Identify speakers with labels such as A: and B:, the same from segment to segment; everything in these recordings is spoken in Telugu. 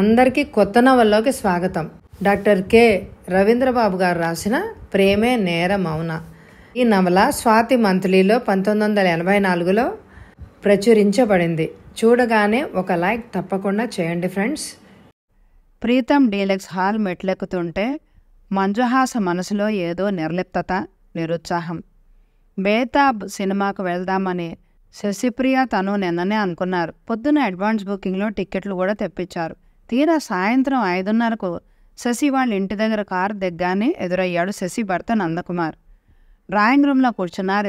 A: అందరికీ కొత్త నవల్లోకి స్వాగతం డాక్టర్ కె రవీంద్రబాబు గారు రాసిన ప్రేమే నేర మౌన ఈ నవల స్వాతి మంత్లీలో పంతొమ్మిది వందల ఎనభై నాలుగులో ప్రచురించబడింది చూడగానే ఒక లైక్ తప్పకుండా చేయండి ఫ్రెండ్స్ ప్రీతం డీలక్స్ హాల్ మెట్లెక్కుతుంటే మంజుహాస మనసులో ఏదో నిర్లిప్తత నిరుత్సాహం బేతాబ్ సినిమాకు వెళ్దామని శశిప్రియ తను నిన్ననే అనుకున్నారు పొద్దున అడ్వాన్స్ బుకింగ్లో టిక్కెట్లు కూడా తెప్పించారు తీరా సాయంత్రం ఐదున్నరకు శశి వాళ్ళ ఇంటి దగ్గర కారు దిగ్గానే ఎదురయ్యాడు శశి భర్త నందకుమార్ డ్రాయింగ్ రూమ్లో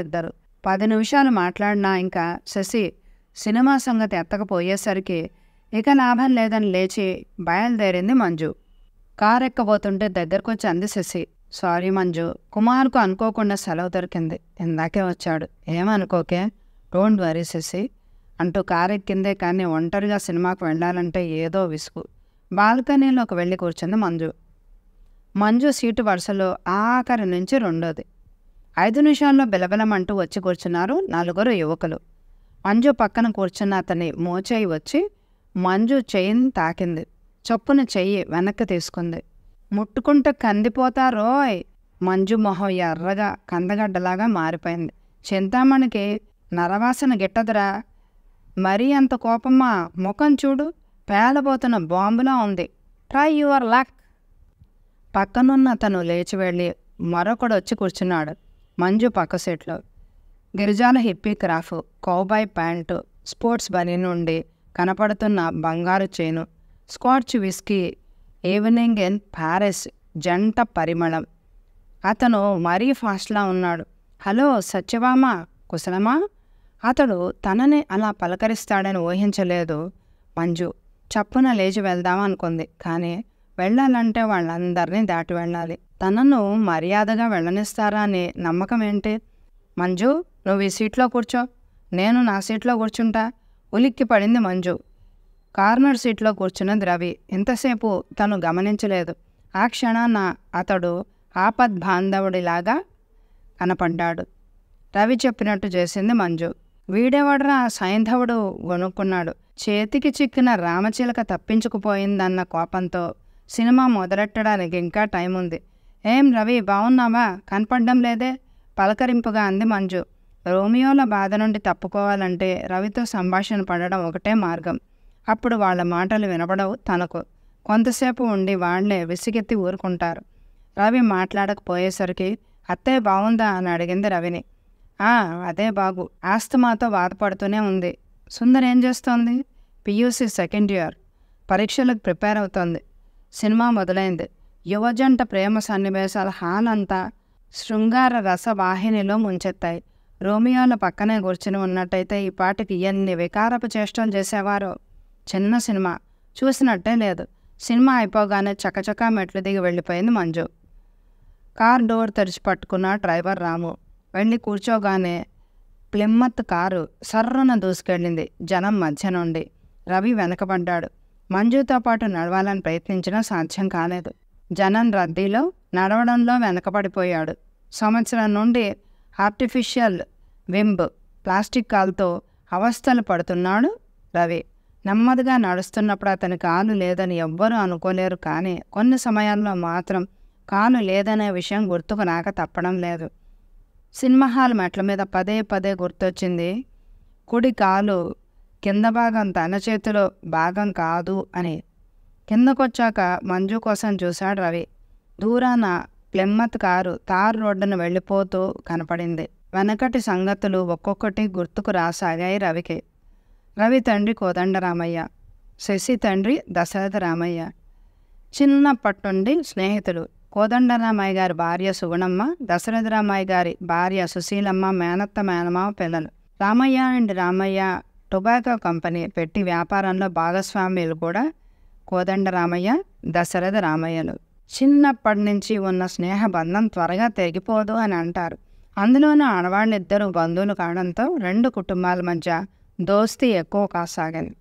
A: ఇద్దరు పది నిమిషాలు మాట్లాడినా ఇంకా శశి సినిమా సంగతి ఎత్తకపోయేసరికి ఇక లాభం లేదని లేచి బయలుదేరింది మంజు కారు ఎక్కబోతుంటే వచ్చి అంది శశి సారీ మంజు కుమార్కు అనుకోకుండా సెలవు దొరికింది ఇందాకే వచ్చాడు ఏమనుకోకే డోంట్ వరీ శశి అంటూ కారెక్కిందే కానీ ఒంటరిగా సినిమాకు వెళ్ళాలంటే ఏదో విసుగు బాల్కనీలోకి వెళ్ళి కూర్చుంది మంజు మంజు సీటు వరుసలో ఆఖరి నుంచి రెండోది ఐదు నిమిషాల్లో బిలబిలమంటూ వచ్చి కూర్చున్నారు నలుగురు యువకులు మంజు పక్కన కూర్చున్న అతని మోచేయి వచ్చి మంజు చెయ్యిని తాకింది చొప్పున చెయ్యి వెనక్కి తీసుకుంది ముట్టుకుంటూ కందిపోతారోయ్ మంజు మొహం ఎర్రగా కందగడ్డలాగా మారిపోయింది చింతామణికి నరవాసన గిట్టదురా మరీ అంత కోపమా ముఖం చూడు పేలబోతున్న బాంబులా ఉంది ట్రై యువర్ లక్ పక్కనున్న తను లేచి వెళ్ళి మరొకడు వచ్చి కూర్చున్నాడు మంజు పక్క సెట్లు గిరిజాల hippie crop cowboy pant sports బని నుండి కనపడుతున్న బంగారు చేను scotch whisky evening in Paris జంట పరిమళం అతను మరీ ఫాస్ట్లా ఉన్నాడు హలో సత్యవామా కుశలమా అతడు తనని అలా పలకరిస్తాడని ఊహించలేదు మంజు చప్పున లేచి వెళ్దామనుకుంది అనుకుంది కానీ వెళ్ళాలంటే వాళ్ళందరినీ దాటి వెళ్ళాలి తనను మర్యాదగా వెళ్ళనిస్తారా అని నమ్మకం ఏంటి మంజు నువ్వు ఈ సీట్లో కూర్చో నేను నా సీట్లో కూర్చుంటా ఉలిక్కి పడింది మంజు కార్నర్ సీట్లో కూర్చున్నది రవి ఇంతసేపు తను గమనించలేదు ఆ క్షణాన అతడు ఆపద్ బాంధవుడిలాగా కనపడ్డాడు రవి చెప్పినట్టు చేసింది మంజు వీడెవడ్రా సైంధవుడు వణుక్కున్నాడు చేతికి చిక్కిన రామచిలక తప్పించుకుపోయిందన్న కోపంతో సినిమా మొదలెట్టడానికి ఇంకా టైం ఉంది ఏం రవి బాగున్నావా కనపడడం లేదే పలకరింపుగా అంది మంజు రోమియోల బాధ నుండి తప్పుకోవాలంటే రవితో సంభాషణ పడడం ఒకటే మార్గం అప్పుడు వాళ్ళ మాటలు వినపడవు తనకు కొంతసేపు ఉండి వాళ్లే విసిగెత్తి ఊరుకుంటారు రవి మాట్లాడకపోయేసరికి అత్తయ్య బాగుందా అని అడిగింది రవిని అదే బాగు ఆస్తమాతో బాధపడుతూనే ఉంది సుందర్ ఏం చేస్తోంది పియూసీ సెకండ్ ఇయర్ పరీక్షలకు ప్రిపేర్ అవుతోంది సినిమా మొదలైంది యువజంట ప్రేమ సన్నివేశాల హాల్ అంతా శృంగార రసవాహినిలో ముంచెత్తాయి రోమియోల పక్కనే కూర్చుని ఉన్నట్టయితే ఈ పాటకి ఎన్ని వికారపు చేష్టలు చేసేవారో చిన్న సినిమా చూసినట్టే లేదు సినిమా అయిపోగానే చకచకా మెట్లు దిగి వెళ్ళిపోయింది మంజు కార్ డోర్ తెరిచి పట్టుకున్న డ్రైవర్ రాము వెళ్ళి కూర్చోగానే ప్లిమ్మత్ కారు సర్రున దూసుకెళ్ళింది జనం మధ్య నుండి రవి వెనకబడ్డాడు మంజుతో పాటు నడవాలని ప్రయత్నించినా సాధ్యం కాలేదు జనం రద్దీలో నడవడంలో వెనకబడిపోయాడు సంవత్సరం నుండి ఆర్టిఫిషియల్ వింబ్ ప్లాస్టిక్ కాల్తో అవస్థలు పడుతున్నాడు రవి నెమ్మదిగా నడుస్తున్నప్పుడు అతని కాలు లేదని ఎవ్వరూ అనుకోలేరు కానీ కొన్ని సమయాల్లో మాత్రం కాలు లేదనే విషయం గుర్తుకు రాక తప్పడం లేదు సినిమా హాల్ మెట్ల మీద పదే పదే గుర్తొచ్చింది కుడి కాలు కింద భాగం తన చేతిలో భాగం కాదు అని కిందకొచ్చాక మంజు కోసం చూశాడు రవి దూరాన ప్లెమ్మత్ కారు తార్ రోడ్డును వెళ్ళిపోతూ కనపడింది వెనకటి సంగతులు ఒక్కొక్కటి గుర్తుకు రాసాగాయి రవికి రవి తండ్రి కోదండరామయ్య శశి తండ్రి దశరథ రామయ్య చిన్నప్పటి నుండి స్నేహితులు కోదండరామయ్య గారి భార్య సుగుణమ్మ దశరథరామయ్య గారి భార్య సుశీలమ్మ మేనత్త మేనమామ పిల్లలు Ramayya and Ramayya tobacco company పెట్టి వ్యాపారంలో భాగస్వామ్యులు కూడా కోదండరామయ్య దశరథ రామయ్యలు చిన్నప్పటి నుంచి ఉన్న స్నేహబంధం త్వరగా తెగిపోదు అని అంటారు అందులోనూ ఆడవాళ్ళిద్దరు బంధువులు కావడంతో రెండు కుటుంబాల మధ్య దోస్తీ ఎక్కువ కాసాగింది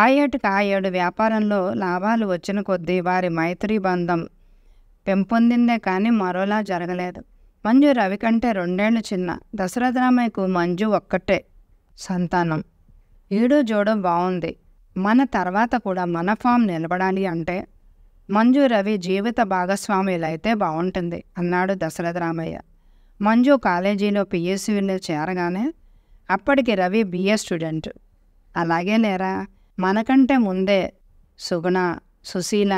A: ఆ ఏటుకు ఆ ఏడు వ్యాపారంలో లాభాలు వచ్చిన కొద్దీ వారి మైత్రి బంధం పెంపొందిందే కానీ మరోలా జరగలేదు మంజు రవి కంటే రెండేళ్లు చిన్న దశరథరామయ్యకు మంజు ఒక్కటే సంతానం ఈడు జోడు బాగుంది మన తర్వాత కూడా మన ఫామ్ నిలబడాలి అంటే మంజు రవి జీవిత భాగస్వాములైతే బాగుంటుంది అన్నాడు దశరథరామయ్య మంజు కాలేజీలో పిఎస్సీలో చేరగానే అప్పటికి రవి బిఏ స్టూడెంట్ అలాగే లేరా మనకంటే ముందే సుగుణ సుశీల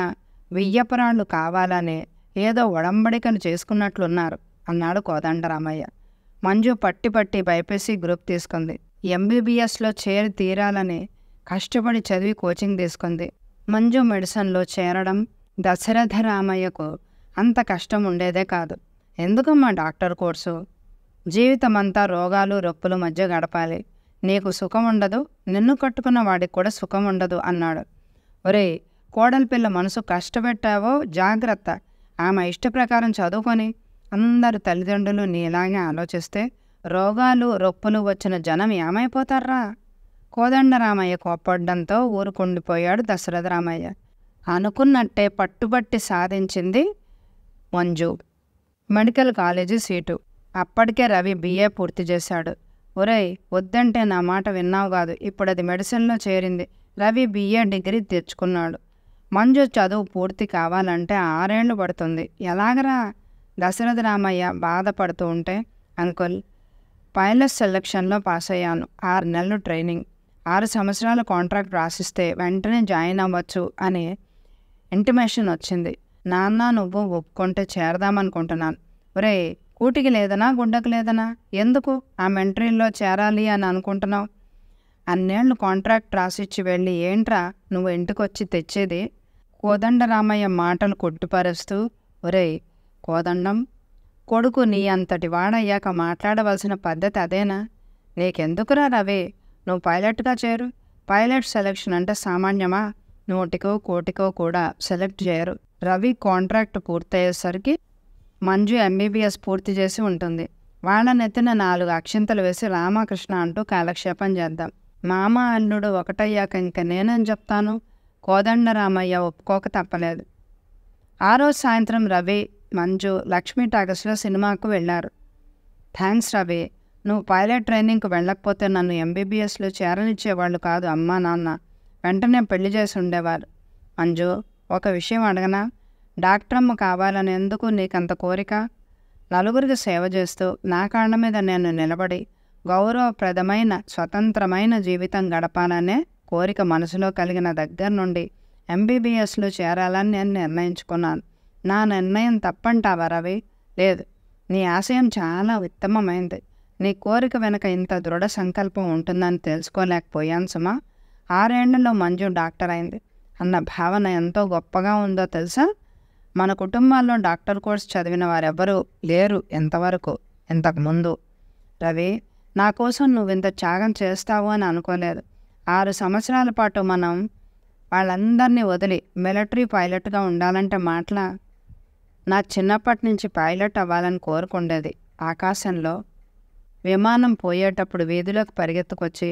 A: వెయ్యపురాళ్ళు కావాలనే ఏదో ఒడంబడికను చేసుకున్నట్లున్నారు అన్నాడు కోదండరామయ్య మంజు పట్టి పట్టి బైపీసీ గ్రూప్ తీసుకుంది ఎంబీబీఎస్లో చేరి తీరాలని కష్టపడి చదివి కోచింగ్ తీసుకుంది మంజు మెడిసిన్లో చేరడం దశరథ రామయ్యకు అంత కష్టం ఉండేదే కాదు ఎందుకమ్మా డాక్టర్ కోర్సు జీవితమంతా రోగాలు రొప్పుల మధ్య గడపాలి నీకు సుఖం ఉండదు నిన్ను కట్టుకున్న వాడికి కూడా సుఖం ఉండదు అన్నాడు ఒరే కోడలి పిల్ల మనసు కష్టపెట్టావో జాగ్రత్త ఆమె ఇష్టప్రకారం చదువుకొని అందరు తల్లిదండ్రులు నీలాగే ఆలోచిస్తే రోగాలు రొప్పులు వచ్చిన జనం ఏమైపోతారా కోదండరామయ్య కోపడ్డంతో ఊరుకుండిపోయాడు దశరథ రామయ్య అనుకున్నట్టే పట్టుబట్టి సాధించింది మంజు మెడికల్ కాలేజీ సీటు అప్పటికే రవి బిఏ పూర్తి చేశాడు ఒరేయ్ వద్దంటే నా మాట విన్నావు కాదు ఇప్పుడు అది మెడిసిన్లో చేరింది రవి బిఏ డిగ్రీ తెచ్చుకున్నాడు మంజు చదువు పూర్తి కావాలంటే ఆరేళ్లు పడుతుంది ఎలాగరా దశరథ రామయ్య బాధపడుతూ ఉంటే అంకుల్ పైలట్ సెలక్షన్లో పాస్ అయ్యాను ఆరు నెలలు ట్రైనింగ్ ఆరు సంవత్సరాలు కాంట్రాక్ట్ రాసిస్తే వెంటనే జాయిన్ అవ్వచ్చు అని ఇంటిమేషన్ వచ్చింది నాన్న నువ్వు ఒప్పుకుంటే చేరదామనుకుంటున్నాను ఒరే కూటికి లేదనా గుండెకు లేదనా ఎందుకు ఆ మెంటరీలో చేరాలి అని అనుకుంటున్నావు అన్నేళ్ళు కాంట్రాక్ట్ రాసిచ్చి వెళ్ళి ఏంట్రా నువ్వు ఇంటికి వచ్చి తెచ్చేది కోదండరామయ్య మాటలు కొట్టుపరుస్తూ ఒరే కోదండం కొడుకు నీ అంతటి వాడయ్యాక మాట్లాడవలసిన పద్ధతి అదేనా నీకెందుకురా రవే నువ్వు పైలట్గా చేరు పైలట్ సెలెక్షన్ అంటే సామాన్యమా నూటికో కోటికో కూడా సెలెక్ట్ చేయరు రవి కాంట్రాక్ట్ పూర్తయ్యేసరికి మంజు ఎంబీబీఎస్ పూర్తి చేసి ఉంటుంది వాళ్ళనెత్తిన నాలుగు అక్షింతలు వేసి రామకృష్ణ అంటూ కాలక్షేపం చేద్దాం మామ అల్లుడు ఒకటయ్యాక ఇంక నేనేం చెప్తాను కోదండరామయ్య ఒప్పుకోక తప్పలేదు ఆ రోజు సాయంత్రం రవి మంజు లక్ష్మీ టాగస్లో సినిమాకు వెళ్ళారు థ్యాంక్స్ రవి నువ్వు పైలట్ ట్రైనింగ్కి వెళ్ళకపోతే నన్ను ఎంబీబీఎస్లో చేరనిచ్చేవాళ్ళు కాదు అమ్మా నాన్న వెంటనే పెళ్లి చేసి ఉండేవారు మంజు ఒక విషయం అడగనా డాక్టరమ్మ కావాలని ఎందుకు నీకంత కోరిక నలుగురికి సేవ చేస్తూ నా కాళ్ళ మీద నేను నిలబడి గౌరవప్రదమైన స్వతంత్రమైన జీవితం గడపాలనే కోరిక మనసులో కలిగిన దగ్గర నుండి ఎంబీబీఎస్లో చేరాలని నేను నిర్ణయించుకున్నాను నా నిర్ణయం తప్పంటావా రవి లేదు నీ ఆశయం చాలా ఉత్తమమైంది నీ కోరిక వెనుక ఇంత దృఢ సంకల్పం ఉంటుందని తెలుసుకోలేకపోయాను సుమా ఆరేళ్లలో మంజు డాక్టర్ అయింది అన్న భావన ఎంతో గొప్పగా ఉందో తెలుసా మన కుటుంబాల్లో డాక్టర్ కోర్స్ చదివిన వారెవ్వరూ లేరు ఎంతవరకు ఇంతకుముందు రవి నా కోసం నువ్వు ఇంత త్యాగం చేస్తావు అని అనుకోలేదు ఆరు సంవత్సరాల పాటు మనం వాళ్ళందరినీ వదిలి మిలటరీ పైలట్గా ఉండాలంటే మాటల నా చిన్నప్పటి నుంచి పైలట్ అవ్వాలని కోరుకుండేది ఆకాశంలో విమానం పోయేటప్పుడు వీధిలోకి పరిగెత్తుకొచ్చి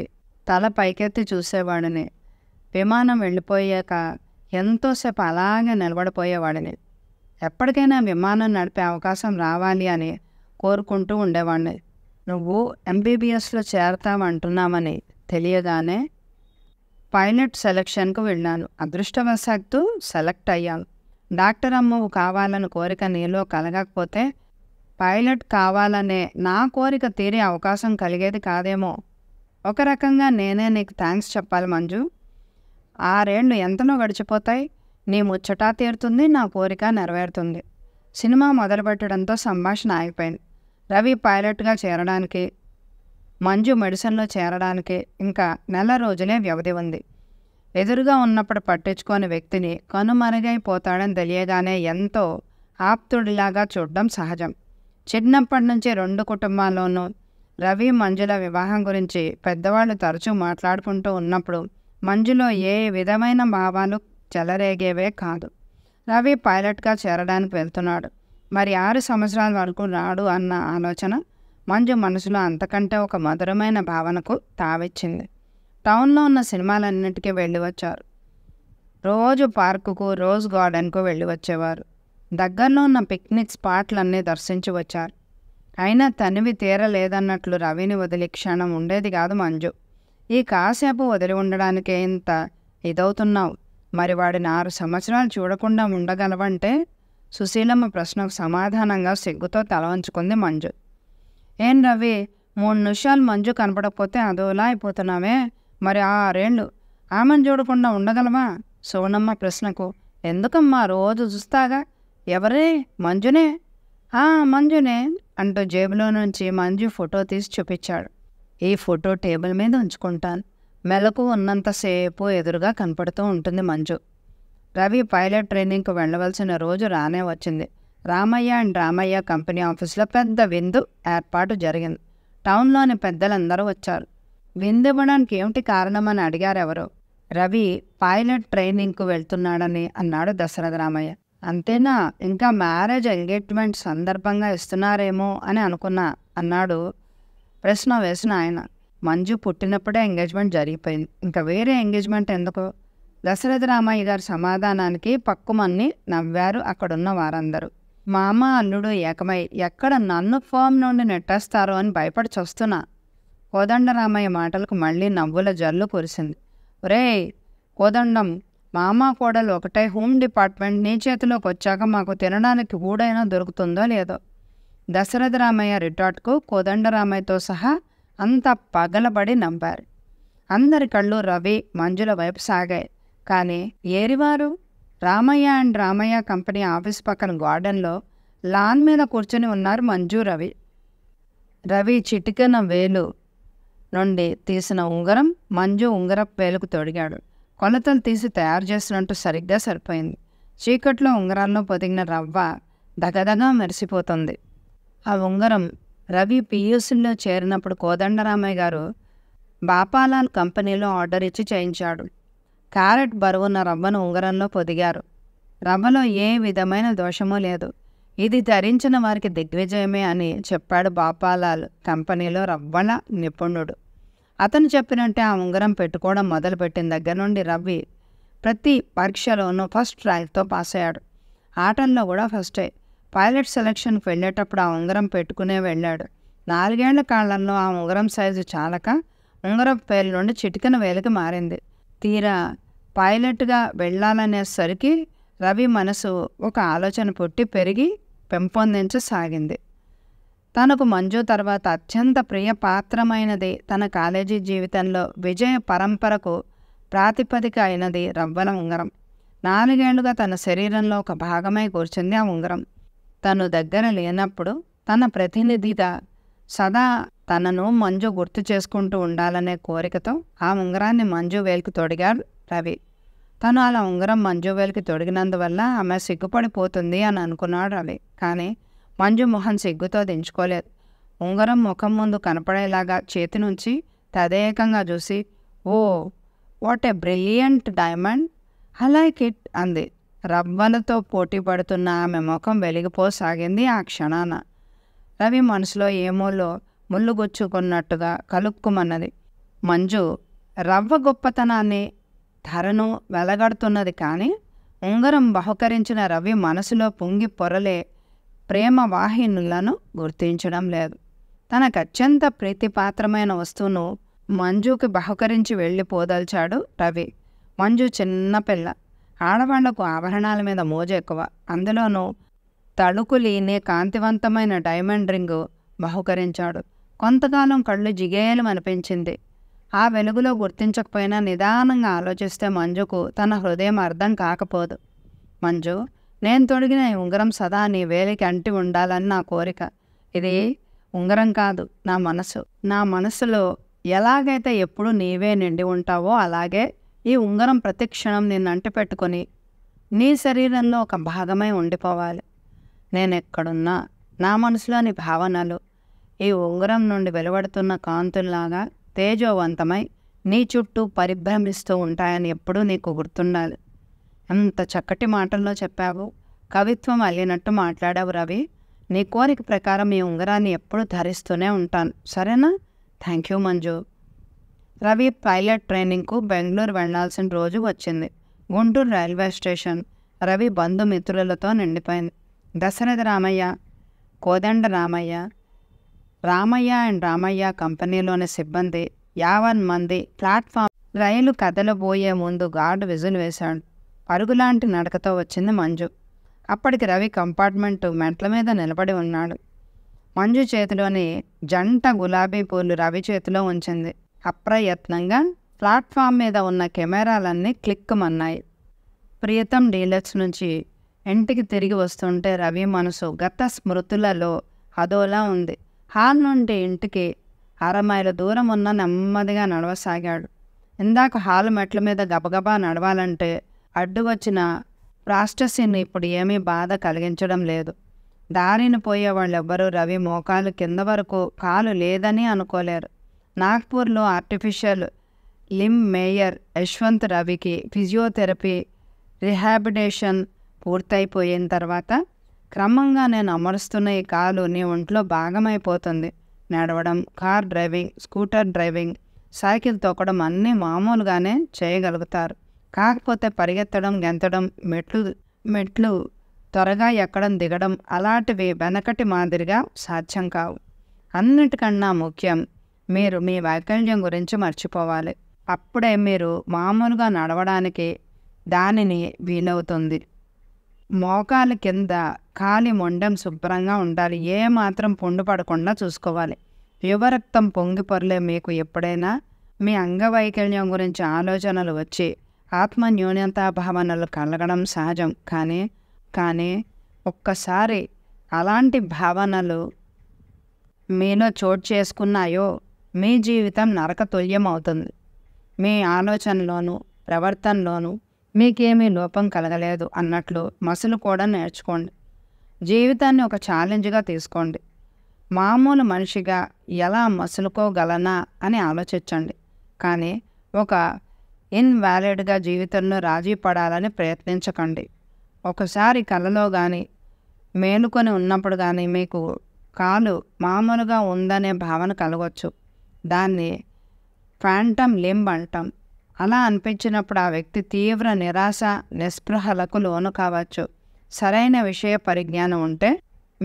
A: తల పైకెత్తి చూసేవాడిని విమానం వెళ్ళిపోయాక ఎంతోసేపు అలాగే నిలబడిపోయేవాడిని ఎప్పటికైనా విమానం నడిపే అవకాశం రావాలి అని కోరుకుంటూ ఉండేవాడిని నువ్వు ఎంబీబీఎస్లో చేరతావంటున్నామని తెలియగానే పైలట్ సెలక్షన్కు వెళ్ళాను అదృష్టవశాత్తు సెలెక్ట్ అయ్యాను డాక్టర్ అమ్మవు కావాలని కోరిక నీలో కలగకపోతే పైలట్ కావాలనే నా కోరిక తీరే అవకాశం కలిగేది కాదేమో ఒక రకంగా నేనే నీకు థ్యాంక్స్ చెప్పాలి మంజు ఆరేళ్ళు ఎంతనో గడిచిపోతాయి నీ ముచ్చటా తీరుతుంది నా కోరిక నెరవేరుతుంది సినిమా మొదలుపెట్టడంతో సంభాషణ ఆగిపోయింది రవి పైలట్గా చేరడానికి మంజు మెడిసిన్లో చేరడానికి ఇంకా నెల రోజులే వ్యవధి ఉంది ఎదురుగా ఉన్నప్పుడు పట్టించుకోని వ్యక్తిని కనుమరుగైపోతాడని తెలియగానే ఎంతో ఆప్తుడిలాగా చూడడం సహజం చిన్నప్పటి నుంచి రెండు కుటుంబాల్లోనూ రవి మంజుల వివాహం గురించి పెద్దవాళ్ళు తరచూ మాట్లాడుకుంటూ ఉన్నప్పుడు మంజులో ఏ విధమైన భావాలు చెలరేగేవే కాదు రవి పైలట్గా చేరడానికి వెళ్తున్నాడు మరి ఆరు సంవత్సరాల వరకు రాడు అన్న ఆలోచన మంజు మనసులో అంతకంటే ఒక మధురమైన భావనకు తావిచ్చింది టౌన్లో ఉన్న సినిమాలన్నిటికీ వెళ్ళి వచ్చారు రోజు పార్కుకు రోజ్ గార్డెన్కు వెళ్ళి వచ్చేవారు దగ్గరలో ఉన్న పిక్నిక్ స్పాట్లన్నీ దర్శించి వచ్చారు అయినా తనివి తీరలేదన్నట్లు రవిని వదిలి క్షణం ఉండేది కాదు మంజు ఈ కాసేపు వదిలి ఉండడానికే ఇంత ఇదవుతున్నావు మరి వాడిని ఆరు సంవత్సరాలు చూడకుండా ఉండగలవంటే సుశీలమ్మ ప్రశ్నకు సమాధానంగా సిగ్గుతో తలవంచుకుంది మంజు ఏం రవి మూడు నిమిషాలు మంజు కనపడకపోతే అదోలా అయిపోతున్నామే మరి ఆరేళ్ళు ఆమెను చూడకుండా ఉండగలమా సోనమ్మ ప్రశ్నకు ఎందుకమ్మా రోజు చూస్తాగా ఎవరే మంజునే ఆ మంజునే అంటూ జేబులో నుంచి మంజు ఫోటో తీసి చూపించాడు ఈ ఫోటో టేబుల్ మీద ఉంచుకుంటాను మెలకు ఉన్నంతసేపు ఎదురుగా కనపడుతూ ఉంటుంది మంజు రవి పైలట్ ట్రైనింగ్కు వెళ్ళవలసిన రోజు రానే వచ్చింది రామయ్య అండ్ రామయ్య కంపెనీ ఆఫీస్లో పెద్ద విందు ఏర్పాటు జరిగింది టౌన్లోని పెద్దలందరూ వచ్చారు విందు ఇవ్వడానికి ఏమిటి కారణమని అడిగారు ఎవరు రవి పైలట్ ట్రైనింగ్కు వెళ్తున్నాడని అన్నాడు దశరథ రామయ్య అంతేనా ఇంకా మ్యారేజ్ ఎంగేజ్మెంట్ సందర్భంగా ఇస్తున్నారేమో అని అనుకున్నా అన్నాడు ప్రశ్న వేసిన ఆయన మంజు పుట్టినప్పుడే ఎంగేజ్మెంట్ జరిగిపోయింది ఇంకా వేరే ఎంగేజ్మెంట్ ఎందుకు దశరథ రామయ్య గారి సమాధానానికి పక్కుమన్ని నవ్వారు అక్కడున్న వారందరూ మామ అల్లుడు ఏకమై ఎక్కడ నన్ను ఫామ్ నుండి నెట్టేస్తారో అని భయపడి చూస్తున్నా కోదండరామయ్య మాటలకు మళ్ళీ నవ్వుల జల్లు కురిసింది ఒరే కోదండం మామ కోడలు ఒకటే హోమ్ డిపార్ట్మెంట్ నీ చేతిలోకి వచ్చాక మాకు తినడానికి ఊడైనా దొరుకుతుందో లేదో దశరథ రామయ్య రిటార్ట్కు కోదండరామయ్యతో సహా అంతా పగలబడి నంపారు అందరి కళ్ళు రవి మంజుల వైపు సాగాయి కానీ ఏరివారు Ramayya and Ramayya company office పక్కన గార్డెన్లో లాన్ మీద కూర్చొని ఉన్నారు మంజు రవి రవి చిటికన వేలు నుండి తీసిన ఉంగరం మంజు ఉంగర పేలుకు తొడిగాడు కొలతలు తీసి తయారు చేసినట్టు సరిగ్గా సరిపోయింది చీకట్లో ఉంగరాల్లో పొదిగిన రవ్వ దగదగా మెరిసిపోతుంది ఆ ఉంగరం రవి పియూసీలో చేరినప్పుడు కోదండరామయ్య గారు బాపాలాల్ కంపెనీలో ఆర్డర్ ఇచ్చి చేయించాడు క్యారెట్ బరువున్న రవ్వను ఉంగరంలో పొదిగారు రవ్వలో ఏ విధమైన దోషమూ లేదు ఇది ధరించిన వారికి దిగ్విజయమే అని చెప్పాడు బాపాలాల్ కంపెనీలో రవ్వల నిపుణుడు అతను చెప్పినట్టే ఆ ఉంగరం పెట్టుకోవడం మొదలుపెట్టిన దగ్గర నుండి రవి ప్రతి పరీక్షలోనూ ఫస్ట్ ర్యాంక్తో పాస్ అయ్యాడు ఆటల్లో కూడా ఫస్టే పైలట్ సెలక్షన్కి వెళ్ళేటప్పుడు ఆ ఉంగరం పెట్టుకునే వెళ్ళాడు నాలుగేళ్ల కాలంలో ఆ ఉంగరం సైజు చాలక ఉంగరం పేరు నుండి చిటికన వేలికి మారింది తీరా పైలట్గా వెళ్ళాలనేసరికి రవి మనసు ఒక ఆలోచన పుట్టి పెరిగి పెంపొందించసాగింది తనకు మంజు తర్వాత అత్యంత ప్రియ పాత్రమైనది తన కాలేజీ జీవితంలో విజయ పరంపరకు ప్రాతిపదిక అయినది రవ్వల ఉంగరం నాలుగేళ్లుగా తన శరీరంలో ఒక భాగమై కూర్చుంది ఆ ఉంగరం తను దగ్గర లేనప్పుడు తన ప్రతినిధిగా సదా తనను మంజు గుర్తు చేసుకుంటూ ఉండాలనే కోరికతో ఆ ఉంగరాన్ని మంజు వేలికి తొడిగాడు రవి తను అలా ఉంగరం మంజు వేలికి తొడిగినందువల్ల ఆమె సిగ్గుపడిపోతుంది అని అనుకున్నాడు రవి కానీ మంజు మొహం సిగ్గుతో దించుకోలేదు ఉంగరం ముఖం ముందు కనపడేలాగా చేతి నుంచి తదేకంగా చూసి oh what a brilliant diamond I like it అంది రవ్వలతో పోటీ పడుతున్న ఆమె ముఖం వెలిగిపోసాగింది ఆ క్షణాన రవి మనసులో ఏమోలో ముళ్ళుబుచ్చుకున్నట్టుగా కలుక్కుమన్నది మంజు రవ్వ గొప్పతనాన్ని ధరను వెలగడుతున్నది కానీ ఉంగరం బహుకరించిన రవి మనసులో పొంగి పొరలే ప్రేమ వాహినులను గుర్తించడం లేదు తనకు అత్యంత ప్రీతిపాత్రమైన వస్తువును మంజుకి బహుకరించి వెళ్ళిపోదల్చాడు రవి మంజు చిన్నపిల్ల ఆడవాళ్లకు ఆభరణాల మీద మోజ ఎక్కువ అందులోనూ లేని కాంతివంతమైన డైమండ్ రింగు బహుకరించాడు కొంతకాలం కళ్ళు జిగేయలమనిపించింది ఆ వెలుగులో గుర్తించకపోయినా నిదానంగా ఆలోచిస్తే మంజుకు తన హృదయం అర్థం కాకపోదు మంజు నేను తొడిగిన ఈ ఉంగరం సదా నీ వేలికి అంటి ఉండాలని నా కోరిక ఇది ఉంగరం కాదు నా మనసు నా మనసులో ఎలాగైతే ఎప్పుడు నీవే నిండి ఉంటావో అలాగే ఈ ఉంగరం ప్రతి క్షణం నిన్ను అంటిపెట్టుకొని నీ శరీరంలో ఒక భాగమై ఉండిపోవాలి నేను ఎక్కడున్నా నా మనసులోని భావనలు ఈ ఉంగరం నుండి వెలువడుతున్న కాంతుల్లాగా తేజోవంతమై నీ చుట్టూ పరిభ్రమిస్తూ ఉంటాయని ఎప్పుడూ నీకు గుర్తుండాలి అంత చక్కటి మాటల్లో చెప్పావు కవిత్వం అల్లినట్టు మాట్లాడావు రవి నీ కోరిక ప్రకారం ఈ ఉంగరాన్ని ఎప్పుడు ధరిస్తూనే ఉంటాను సరేనా thank you Manju Ravi pilot ట్రైనింగ్కు బెంగళూరు వెళ్లాల్సిన రోజు వచ్చింది గుంటూరు రైల్వే స్టేషన్ రవి బంధుమిత్రులతో నిండిపోయింది దశరథ రామయ్య కోదండ రామయ్య రామయ్య అండ్ రామయ్య కంపెనీలోని సిబ్బంది యావన్ మంది ప్లాట్ఫామ్ రైలు కదలబోయే ముందు గార్డు విజిల్ వేశాడు పరుగులాంటి నడకతో వచ్చింది మంజు అప్పటికి రవి కంపార్ట్మెంట్ మెట్ల మీద నిలబడి ఉన్నాడు మంజు చేతిలోని జంట గులాబీ పూలు రవి చేతిలో ఉంచింది అప్రయత్నంగా ప్లాట్ఫామ్ మీద ఉన్న కెమెరాలన్నీ క్లిక్కుమన్నాయి ప్రియతం డీలక్స్ నుంచి ఇంటికి తిరిగి వస్తుంటే రవి మనసు గత స్మృతులలో అదోలా ఉంది హాల్ నుండి ఇంటికి అరమైల దూరం ఉన్న నెమ్మదిగా నడవసాగాడు ఇందాక హాల్ మెట్ల మీద గబగబా నడవాలంటే అడ్డు వచ్చిన ప్రాస్టసిన్ ఇప్పుడు ఏమీ బాధ కలిగించడం లేదు దారిన పోయే వాళ్ళెవ్వరూ రవి మోకాలు కింద వరకు కాలు లేదని అనుకోలేరు నాగ్పూర్లో ఆర్టిఫిషియల్ లిమ్ మేయర్ యశ్వంత్ రవికి ఫిజియోథెరపీ రిహాబిడేషన్ పూర్తయిపోయిన తర్వాత క్రమంగా నేను అమరుస్తున్న ఈ కాలు నీ ఒంట్లో భాగమైపోతుంది నడవడం car driving scooter driving cycle తొక్కడం అన్నీ మామూలుగానే చేయగలుగుతారు కాకపోతే పరిగెత్తడం గెంతడం మెట్లు మెట్లు త్వరగా ఎక్కడం దిగడం అలాంటివి వెనకటి మాదిరిగా సాధ్యం కావు అన్నిటికన్నా ముఖ్యం మీరు మీ వైకల్యం గురించి మర్చిపోవాలి అప్పుడే మీరు మామూలుగా నడవడానికి దానిని వీలవుతుంది మోకాలు కింద కాలి మొండం శుభ్రంగా ఉండాలి ఏ మాత్రం పుండు పడకుండా చూసుకోవాలి యువరక్తం పొంగి పొరలే మీకు ఎప్పుడైనా మీ అంగవైకల్యం గురించి ఆలోచనలు వచ్చి ఆత్మ న్యూనతా భావనలు కలగడం సహజం కానీ కానీ ఒక్కసారి అలాంటి భావనలు మీలో చోటు చేసుకున్నాయో మీ జీవితం నరక తుల్యం అవుతుంది మీ ఆలోచనలోను ప్రవర్తనలోనూ మీకేమీ లోపం కలగలేదు అన్నట్లు మసులు కూడా నేర్చుకోండి జీవితాన్ని ఒక ఛాలెంజ్గా తీసుకోండి మామూలు మనిషిగా ఎలా మసులుకోగలనా అని ఆలోచించండి కానీ ఒక ఇన్వాలిడ్గా జీవితంలో రాజీ పడాలని ప్రయత్నించకండి ఒకసారి కలలో కానీ మేలుకొని ఉన్నప్పుడు కానీ మీకు కాలు మామూలుగా ఉందనే భావన కలగవచ్చు దాన్ని ఫ్యాంటమ్ లింబ్ అంటాం అలా అనిపించినప్పుడు ఆ వ్యక్తి తీవ్ర నిరాశ నిస్పృహలకు లోను కావచ్చు సరైన విషయ పరిజ్ఞానం ఉంటే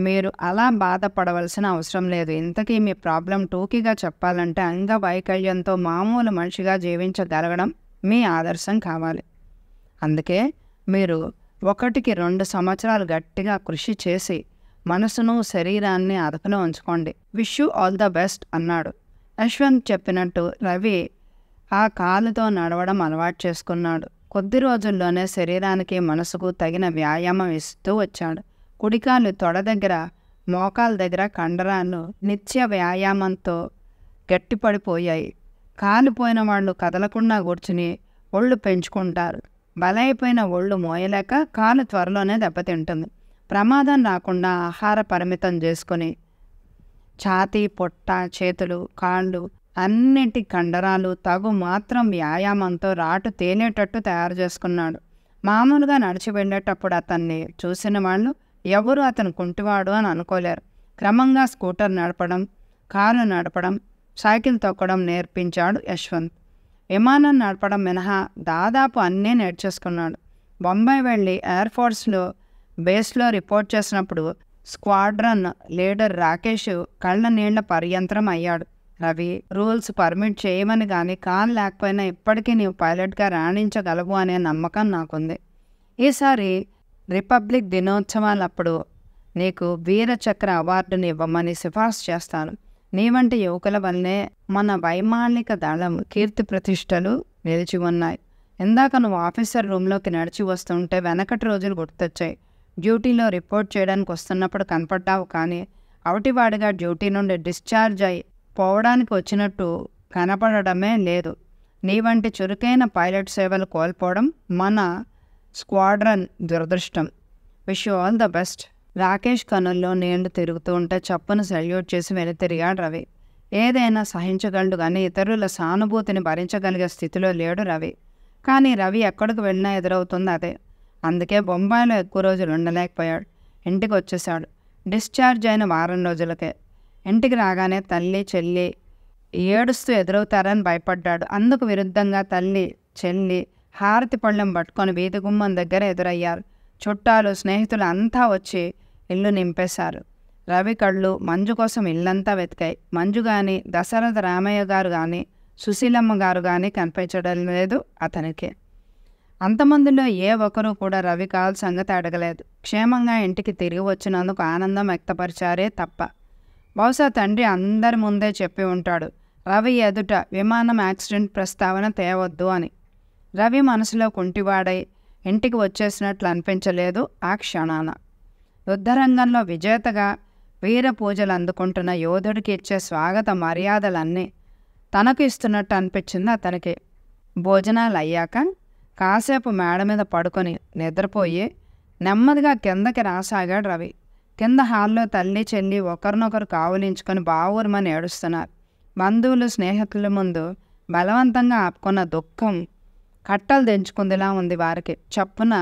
A: మీరు అలా బాధపడవలసిన అవసరం లేదు ఇంతకీ మీ ప్రాబ్లం టూకీగా చెప్పాలంటే అంగవైకల్యంతో మామూలు మనిషిగా జీవించగలగడం మీ ఆదర్శం కావాలి అందుకే మీరు ఒకటికి రెండు సంవత్సరాలు గట్టిగా కృషి చేసి మనసును శరీరాన్ని అదుపులో ఉంచుకోండి wish you all the best అన్నాడు యశ్వంత్ చెప్పినట్టు రవి ఆ కాలుతో నడవడం అలవాటు చేసుకున్నాడు కొద్ది రోజుల్లోనే శరీరానికి మనసుకు తగిన వ్యాయామం ఇస్తూ వచ్చాడు కుడికాలు తొడ దగ్గర మోకాల దగ్గర కండరాలు నిత్య వ్యాయామంతో గట్టిపడిపోయాయి కాలిపోయిన వాళ్ళు కదలకుండా కూర్చుని ఒళ్ళు పెంచుకుంటారు బలైపోయిన ఒళ్ళు మోయలేక కాలు త్వరలోనే దెబ్బతింటుంది ప్రమాదం రాకుండా ఆహార పరిమితం చేసుకొని ఛాతీ పొట్ట చేతులు కాళ్ళు అన్నిటి కండరాలు తగు మాత్రం వ్యాయామంతో రాటు తేలేటట్టు తయారు చేసుకున్నాడు మామూలుగా నడిచి వెళ్ళేటప్పుడు అతన్ని చూసిన వాళ్ళు ఎవరు అతను కుంటివాడు అని అనుకోలేరు క్రమంగా స్కూటర్ నడపడం కారు నడపడం సైకిల్ తొక్కడం నేర్పించాడు యశ్వంత్ విమానం నడపడం మినహా దాదాపు అన్నీ నేర్చేసుకున్నాడు బొంబాయి వెళ్ళి ఎయిర్ ఫోర్స్లో బేస్లో రిపోర్ట్ చేసినప్పుడు స్క్వాడ్రన్ లీడర్ రాకేష్ కళ్ళ నీళ్ల పర్యంతరం అయ్యాడు అవి రూల్స్ పర్మిట్ చేయమని కానీ కాన్ లేకపోయినా ఇప్పటికీ నీవు పైలట్గా రాణించగలవు అనే నమ్మకం నాకుంది ఈసారి రిపబ్లిక్ దినోత్సవాలప్పుడు నీకు వీరచక్ర అవార్డుని ఇవ్వమని సిఫార్సు చేస్తాను నీ వంటి యువకుల వల్లే మన వైమానిక దళం కీర్తి ప్రతిష్టలు నిలిచి ఉన్నాయి ఇందాక నువ్వు ఆఫీసర్ రూమ్లోకి నడిచి వస్తుంటే వెనకటి రోజులు గుర్తొచ్చాయి డ్యూటీలో రిపోర్ట్ చేయడానికి వస్తున్నప్పుడు కనపడ్డావు కానీ అవటివాడిగా డ్యూటీ నుండి డిశ్చార్జ్ అయి పోవడానికి వచ్చినట్టు కనపడమే లేదు నీ వంటి చురుకైన పైలట్ సేవలు కోల్పోవడం మన స్క్వాడ్రన్ దురదృష్టం wish you all the best Rakesh కనుల్లో నీళ్లు తిరుగుతూ ఉంటే చప్పును సెల్యూట్ చేసి వెళ్ళి తిరిగాడు రవి ఏదైనా సహించగలడు కానీ ఇతరుల సానుభూతిని భరించగలిగే స్థితిలో లేడు రవి కానీ రవి ఎక్కడికి వెళ్ళినా ఎదురవుతుంది అదే అందుకే బొంబాయిలో ఎక్కువ రోజులు ఉండలేకపోయాడు ఇంటికి వచ్చేశాడు డిశ్చార్జ్ అయిన వారం రోజులకే ఇంటికి రాగానే తల్లి చెల్లి ఏడుస్తూ ఎదురవుతారని భయపడ్డాడు అందుకు విరుద్ధంగా తల్లి చెల్లి హారతి పళ్ళెం పట్టుకొని వీధి గుమ్మం దగ్గర ఎదురయ్యారు చుట్టాలు స్నేహితులు అంతా వచ్చి ఇల్లు నింపేశారు రవి కళ్ళు మంజు కోసం ఇల్లంతా వెతికాయి మంజు కానీ దశరథ రామయ్య గారు కానీ సుశీలమ్మ గారు కానీ కనిపించడం లేదు అతనికి అంతమందిలో ఏ ఒక్కరూ కూడా రవి కాల్ సంగతి అడగలేదు క్షేమంగా ఇంటికి తిరిగి వచ్చినందుకు ఆనందం వ్యక్తపరిచారే తప్ప బహుశా తండ్రి అందరి ముందే చెప్పి ఉంటాడు రవి ఎదుట విమానం యాక్సిడెంట్ ప్రస్తావన తేవద్దు అని రవి మనసులో కుంటివాడై ఇంటికి వచ్చేసినట్లు అనిపించలేదు ఆ క్షణాన యుద్ధరంగంలో విజేతగా వీర పూజలు అందుకుంటున్న యోధుడికి ఇచ్చే స్వాగత మర్యాదలన్నీ తనకు ఇస్తున్నట్టు అనిపించింది అతనికి భోజనాలు అయ్యాక కాసేపు మేడ మీద పడుకొని నిద్రపోయి నెమ్మదిగా కిందకి రాసాగాడు రవి కింద హాల్లో తల్లి చెల్లి ఒకరినొకరు కావులించుకొని బావురమని ఏడుస్తున్నారు బంధువులు స్నేహితుల ముందు బలవంతంగా ఆపుకున్న దుఃఖం కట్టలు తెంచుకుందిలా ఉంది వారికి చప్పున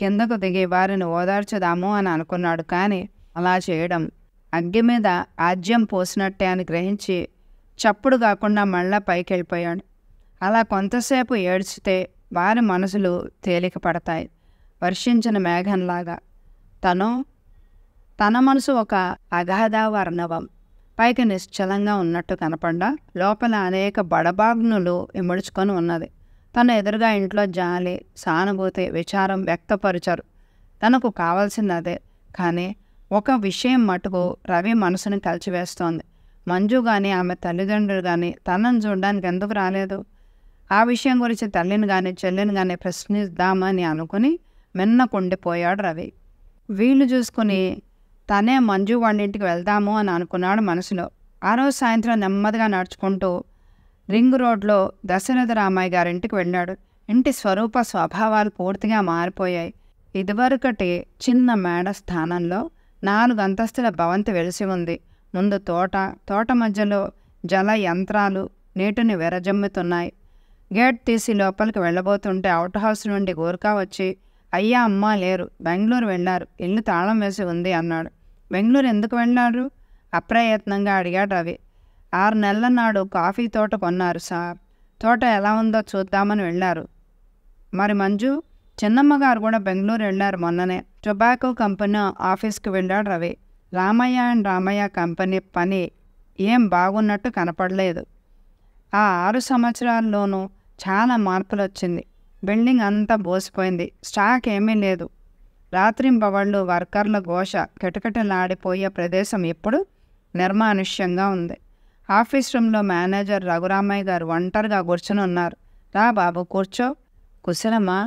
A: కిందకు దిగి వారిని ఓదార్చుదాము అని అనుకున్నాడు కానీ అలా చేయడం అగ్గి మీద ఆజ్యం పోసినట్టే అని గ్రహించి చప్పుడు కాకుండా మళ్ళా పైకి వెళ్ళిపోయాడు అలా కొంతసేపు ఏడ్చితే వారి మనసులు తేలిక పడతాయి వర్షించిన మేఘంలాగా తను తన మనసు ఒక అగాధ వర్ణవం పైకి నిశ్చలంగా ఉన్నట్టు కనపడ్డా లోపల అనేక బడబాగ్నులు ఇమడుచుకొని ఉన్నది తన ఎదురుగా ఇంట్లో జాలి సానుభూతి విచారం వ్యక్తపరిచారు తనకు కావాల్సింది అదే కానీ ఒక విషయం మటుకు రవి మనసుని కలిచివేస్తోంది మంజు కానీ ఆమె తల్లిదండ్రులు కానీ తనను చూడడానికి ఎందుకు రాలేదు ఆ విషయం గురించి తల్లిని కానీ చెల్లిని కానీ ప్రశ్నిద్దామని అనుకుని మెన్నకుండిపోయాడు రవి వీళ్ళు చూసుకుని తనే మంజు వాడింటికి వెళ్దాము అని అనుకున్నాడు మనసులో ఆ రోజు సాయంత్రం నెమ్మదిగా నడుచుకుంటూ రింగ్ రోడ్లో దశరథ రామయ్య గారింటికి వెళ్ళాడు ఇంటి స్వరూప స్వభావాలు పూర్తిగా మారిపోయాయి ఇదివరకటి చిన్న మేడ స్థానంలో నాలుగు అంతస్తుల భవంతి వెలిసి ఉంది ముందు తోట తోట మధ్యలో జల యంత్రాలు నీటిని విరజమ్ముతున్నాయి గేట్ తీసి లోపలికి వెళ్ళబోతుంటే అవుట్ హౌస్ నుండి గోరుకా వచ్చి అయ్యా అమ్మ లేరు బెంగళూరు వెళ్ళారు ఇల్లు తాళం వేసి ఉంది అన్నాడు బెంగళూరు ఎందుకు వెళ్ళారు అప్రయత్నంగా అడిగాడు రవి ఆరు నెలల నాడు కాఫీ తోట కొన్నారు సార్ తోట ఎలా ఉందో చూద్దామని వెళ్ళారు మరి మంజు చిన్నమ్మగారు కూడా బెంగళూరు వెళ్ళారు మొన్ననే టొబాకో కంపెనీ ఆఫీస్కి వెళ్ళాడు రవి రామయ్య అండ్ రామయ్య కంపెనీ పని ఏం బాగున్నట్టు కనపడలేదు ఆ ఆరు సంవత్సరాల్లోనూ చాలా మార్పులు వచ్చింది బిల్డింగ్ అంతా బోసిపోయింది స్టాక్ ఏమీ లేదు రాత్రింపవళ్ళు వర్కర్ల ఘోష కిటకిటలాడిపోయే ప్రదేశం ఇప్పుడు నిర్మానుష్యంగా ఉంది ఆఫీస్ రూమ్లో మేనేజర్ రఘురామయ్య గారు ఒంటరిగా కూర్చొని ఉన్నారు రా బాబు కూర్చో కుశలమా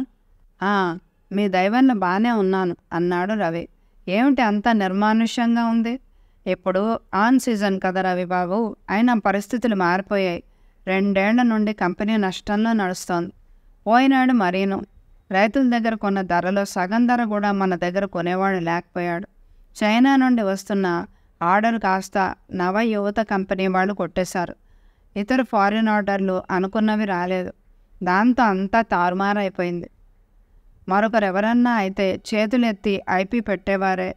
A: మీ దైవంలో బాగానే ఉన్నాను అన్నాడు రవి ఏమిటి అంత నిర్మానుష్యంగా ఉంది ఇప్పుడు ఆన్ సీజన్ కదా రవి బాబు అయినా పరిస్థితులు మారిపోయాయి రెండేళ్ల నుండి కంపెనీ నష్టంలో నడుస్తోంది పోయినాడు మరీను రైతుల దగ్గర కొన్న ధరలో సగం ధర కూడా మన దగ్గర కొనేవాడు లేకపోయాడు చైనా నుండి వస్తున్న ఆర్డర్ కాస్త నవ యువత కంపెనీ వాళ్ళు కొట్టేశారు ఇతర ఫారిన్ ఆర్డర్లు అనుకున్నవి రాలేదు దాంతో అంతా తారుమారైపోయింది మరొకరెవరన్నా అయితే చేతులెత్తి ఐపీ పెట్టేవారే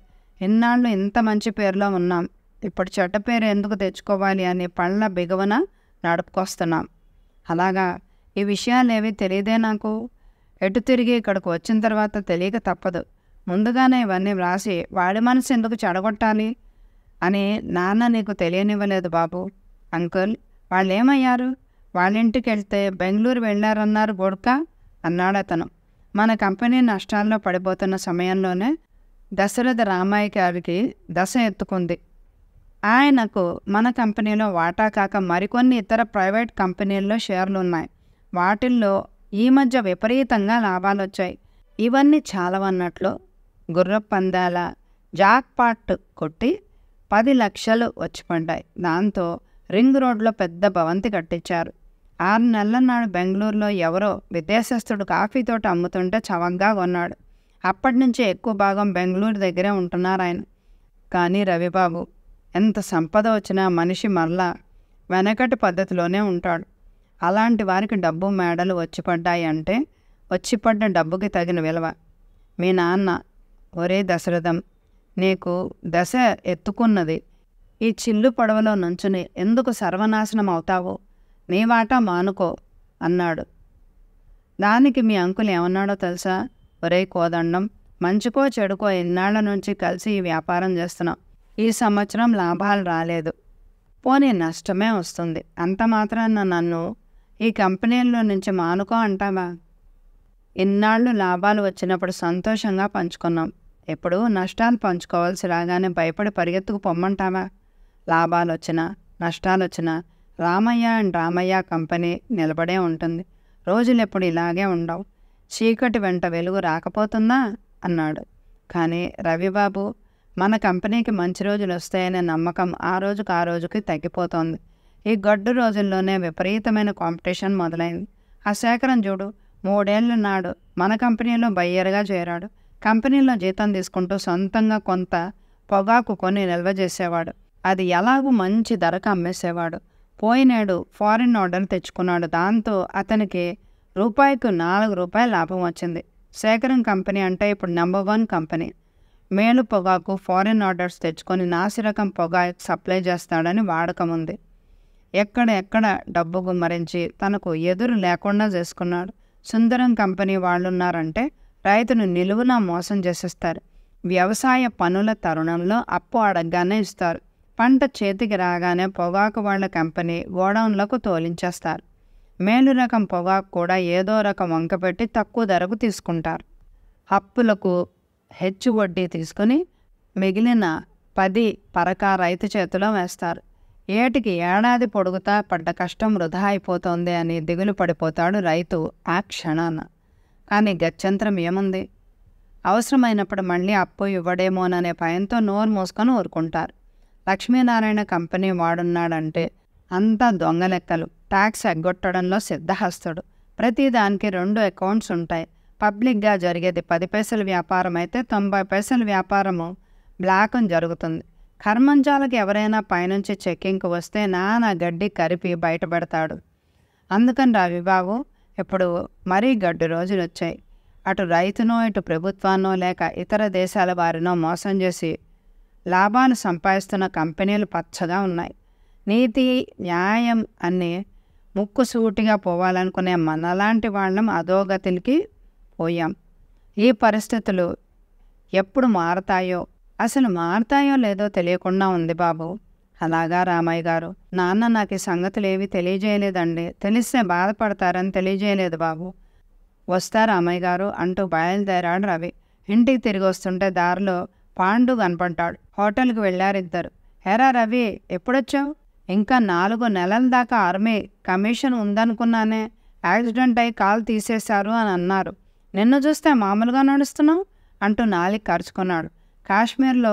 A: ఇన్నాళ్ళు ఇంత మంచి పేరులో ఉన్నాం ఇప్పుడు చెడ్డ పేరు ఎందుకు తెచ్చుకోవాలి అనే పళ్ళ బిగవన నడుపుకొస్తున్నాం అలాగా ఈ విషయాలు ఏవి తెలియదే నాకు ఎటు తిరిగి ఇక్కడికి వచ్చిన తర్వాత తెలియక తప్పదు ముందుగానే ఇవన్నీ వ్రాసి వాడి మనసు ఎందుకు చెడగొట్టాలి అని నాన్న నీకు తెలియనివ్వలేదు బాబు అంకుల్ వాళ్ళు ఏమయ్యారు వాళ్ళింటికి వెళ్తే బెంగళూరు వెళ్ళారన్నారు గోడ్క అన్నాడు అతను మన కంపెనీ నష్టాల్లో పడిపోతున్న సమయంలోనే దశరథ రామాయ్య గారికి దశ ఎత్తుకుంది ఆయనకు మన కంపెనీలో వాటా కాక మరికొన్ని ఇతర ప్రైవేట్ కంపెనీల్లో షేర్లు ఉన్నాయి వాటిల్లో ఈ మధ్య విపరీతంగా లాభాలు వచ్చాయి ఇవన్నీ చాలవన్నట్లు గుర్రపు పందాల జాక్పాట్ కొట్టి పది లక్షలు వచ్చి పడ్డాయి దాంతో రింగ్ రోడ్లో పెద్ద భవంతి కట్టించారు ఆరు నెలల నాడు బెంగళూరులో ఎవరో విదేశస్థుడు కాఫీ తోట అమ్ముతుంటే చవంగా కొన్నాడు అప్పటి నుంచి ఎక్కువ భాగం బెంగళూరు దగ్గరే ఉంటున్నారు ఆయన కానీ రవిబాబు ఎంత సంపద వచ్చినా మనిషి మరలా వెనకటి పద్ధతిలోనే ఉంటాడు అలాంటి వారికి డబ్బు మేడలు వచ్చి పడ్డాయి అంటే వచ్చిపడ్డ డబ్బుకి తగిన విలువ మీ నాన్న ఒరే దశరథం నీకు దశ ఎత్తుకున్నది ఈ చిల్లు పడవలో నుంచుని ఎందుకు సర్వనాశనం అవుతావో నీ వాటా మానుకో అన్నాడు దానికి మీ అంకులు ఏమన్నాడో తెలుసా ఒరే కోదండం మంచుకో చెడుకో ఇన్నాళ్ల నుంచి కలిసి ఈ వ్యాపారం చేస్తున్నాం ఈ సంవత్సరం లాభాలు రాలేదు పోనీ నష్టమే వస్తుంది అంత మాత్రాన నన్ను ఈ కంపెనీల్లో నుంచి మానుకో అంటావా ఇన్నాళ్ళు లాభాలు వచ్చినప్పుడు సంతోషంగా పంచుకున్నాం ఎప్పుడు నష్టాలు పంచుకోవాల్సి రాగానే భయపడి పరిగెత్తుకు పొమ్మంటావా లాభాలు వచ్చినా నష్టాలు వచ్చినా రామయ్య అండ్ రామయ్య కంపెనీ నిలబడే ఉంటుంది రోజులు ఎప్పుడు ఇలాగే ఉండవు చీకటి వెంట వెలుగు రాకపోతుందా అన్నాడు కానీ రవిబాబు మన కంపెనీకి మంచి రోజులు వస్తాయనే నమ్మకం ఆ రోజుకు ఆ రోజుకి తగ్గిపోతోంది ఈ గడ్డు రోజుల్లోనే విపరీతమైన కాంపిటీషన్ మొదలైంది ఆ శేఖరం చూడు మూడేళ్ళ నాడు మన కంపెనీలో బయ్యర్గా చేరాడు కంపెనీలో జీతం తీసుకుంటూ సొంతంగా కొంత పొగాకు కొని నిల్వ చేసేవాడు అది ఎలాగూ మంచి ధరకు అమ్మేసేవాడు పోయినాడు ఫారిన్ ఆర్డర్ తెచ్చుకున్నాడు దాంతో అతనికి రూపాయికు నాలుగు రూపాయల లాభం వచ్చింది శేఖరం కంపెనీ అంటే ఇప్పుడు నెంబర్ వన్ కంపెనీ మేలు పొగాకు ఫారిన్ ఆర్డర్స్ తెచ్చుకొని నాసిరకం పొగా సప్లై చేస్తాడని వాడకం ఉంది ఎక్కడ ఎక్కడ డబ్బు గుమ్మరించి తనకు ఎదురు లేకుండా చేసుకున్నాడు సుందరం కంపెనీ వాళ్ళున్నారంటే రైతును నిలువున మోసం చేసేస్తారు వ్యవసాయ పనుల తరుణంలో అప్పు అడగగానే ఇస్తారు పంట చేతికి రాగానే పొగాకు వాళ్ళ కంపెనీ గోడౌన్లకు తోలించేస్తారు మేలు రకం పొగాకు కూడా ఏదో రకం వంకపెట్టి తక్కువ ధరకు తీసుకుంటారు అప్పులకు హెచ్చు వడ్డీ తీసుకుని మిగిలిన పది పరకా రైతు చేతిలో వేస్తారు ఏటికి ఏడాది పొడుగుతా పడ్డ కష్టం వృధా అయిపోతోంది అని దిగులు పడిపోతాడు రైతు ఆ క్షణాన కానీ గత్యంతరం ఏముంది అవసరమైనప్పుడు మళ్ళీ అప్పు ఇవ్వడేమోననే భయంతో నోరు మూసుకొని ఊరుకుంటారు లక్ష్మీనారాయణ కంపెనీ వాడున్నాడంటే అంతా దొంగలెక్కలు ట్యాక్స్ ఎగ్గొట్టడంలో సిద్ధహస్తుడు ప్రతి దానికి రెండు అకౌంట్స్ ఉంటాయి పబ్లిక్గా జరిగేది పది పైసల వ్యాపారం అయితే తొంభై పైసల వ్యాపారము బ్లాక్ జరుగుతుంది కర్మంజాలకు ఎవరైనా పైనుంచి చెక్కింకు వస్తే నానా గడ్డి కరిపి బయటపెడతాడు అందుకని రవిబాబు ఇప్పుడు మరీ గడ్డి రోజులు వచ్చాయి అటు రైతునో ఇటు ప్రభుత్వాన్నో లేక ఇతర దేశాల వారినో మోసం చేసి లాభాలు సంపాదిస్తున్న కంపెనీలు పచ్చగా ఉన్నాయి నీతి న్యాయం అన్నీ ముక్కుసూటిగా పోవాలనుకునే మనలాంటి వాళ్ళం అధోగతికి పోయాం ఈ పరిస్థితులు ఎప్పుడు మారతాయో అసలు మారతాయో లేదో తెలియకుండా ఉంది బాబు అలాగా రామయ్య గారు నాన్న నాకు ఈ ఏవి తెలియజేయలేదండి తెలిస్తే బాధపడతారని తెలియజేయలేదు బాబు వస్తా రామయ్య గారు అంటూ బయలుదేరాడు రవి ఇంటికి తిరిగి వస్తుంటే దారిలో పాండు కనపడ్డాడు హోటల్కి వెళ్ళారిద్దరు హెరా రవి ఎప్పుడొచ్చావు ఇంకా నాలుగు నెలల దాకా ఆర్మీ కమిషన్ ఉందనుకున్నానే యాక్సిడెంట్ అయి కాల్ తీసేశారు అని అన్నారు నిన్ను చూస్తే మామూలుగా నడుస్తున్నావు అంటూ నాలికి కరుచుకున్నాడు కాశ్మీర్లో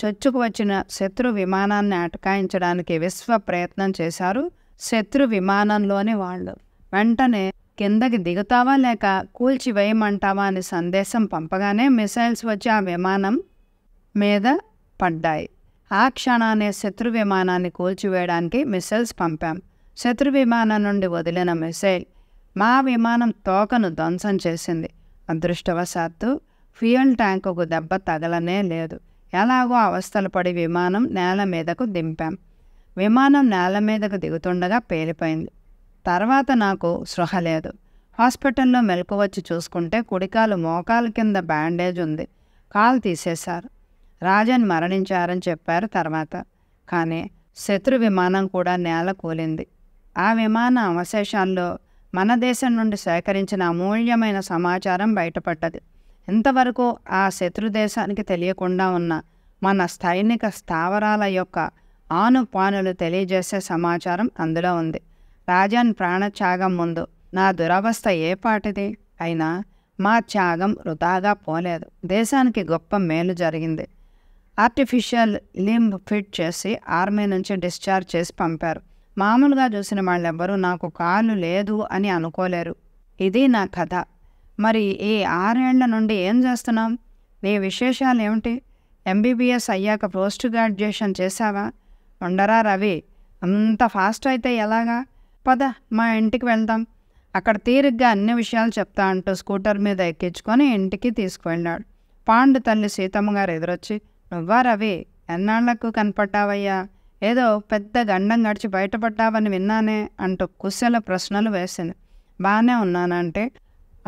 A: చొచ్చుకు వచ్చిన శత్రు విమానాన్ని అటకాయించడానికి విశ్వ ప్రయత్నం చేశారు శత్రు విమానంలోని వాళ్ళు వెంటనే కిందకి దిగుతావా లేక కూల్చివేయమంటావా అని సందేశం పంపగానే మిసైల్స్ వచ్చి ఆ విమానం మీద పడ్డాయి ఆ క్షణాన్ని శత్రు విమానాన్ని కూల్చివేయడానికి మిసైల్స్ పంపాం శత్రు విమానం నుండి వదిలిన మిసైల్ మా విమానం తోకను ధ్వంసం చేసింది అదృష్టవశాత్తు ఫ్యూయల్ ట్యాంకుకు దెబ్బ తగలనే లేదు ఎలాగో అవస్థలు పడి విమానం నేల మీదకు దింపాం విమానం నేల మీదకు దిగుతుండగా పేలిపోయింది తర్వాత నాకు సృహ లేదు హాస్పిటల్లో మెలకు వచ్చి చూసుకుంటే కుడికాలు మోకాల కింద బ్యాండేజ్ ఉంది కాలు తీసేశారు రాజన్ మరణించారని చెప్పారు తర్వాత కానీ శత్రు విమానం కూడా నేల కూలింది ఆ విమాన అవశేషాల్లో మన దేశం నుండి సేకరించిన అమూల్యమైన సమాచారం బయటపడ్డది ఇంతవరకు ఆ శత్రుదేశానికి తెలియకుండా ఉన్న మన స్థైనిక స్థావరాల యొక్క ఆనుపానులు తెలియజేసే సమాచారం అందులో ఉంది రాజాన్ ప్రాణత్యాగం ముందు నా దురవస్థ ఏ పాటిది అయినా మా త్యాగం వృధాగా పోలేదు దేశానికి గొప్ప మేలు జరిగింది ఆర్టిఫిషియల్ లింబ్ ఫిట్ చేసి ఆర్మీ నుంచి డిశ్చార్జ్ చేసి పంపారు మామూలుగా చూసిన వాళ్ళెవ్వరూ నాకు కాలు లేదు అని అనుకోలేరు ఇది నా కథ మరి ఈ ఆరేళ్ల నుండి ఏం చేస్తున్నాం నీ విశేషాలు ఏమిటి ఎంబీబీఎస్ అయ్యాక పోస్ట్ గ్రాడ్యుయేషన్ చేశావా ఉండరా రవి అంత ఫాస్ట్ అయితే ఎలాగా పద మా ఇంటికి వెళ్దాం అక్కడ తీరిగ్గా అన్ని విషయాలు చెప్తా అంటూ స్కూటర్ మీద ఎక్కించుకొని ఇంటికి తీసుకువెళ్ళాడు పాండు తల్లి సీతమ్మ గారు ఎదురొచ్చి నువ్వా రవి ఎన్నాళ్లకు కనపడ్డావయ్యా ఏదో పెద్ద గండం గడిచి బయటపడ్డావని విన్నానే అంటూ కుశల ప్రశ్నలు వేసింది బాగానే ఉన్నానంటే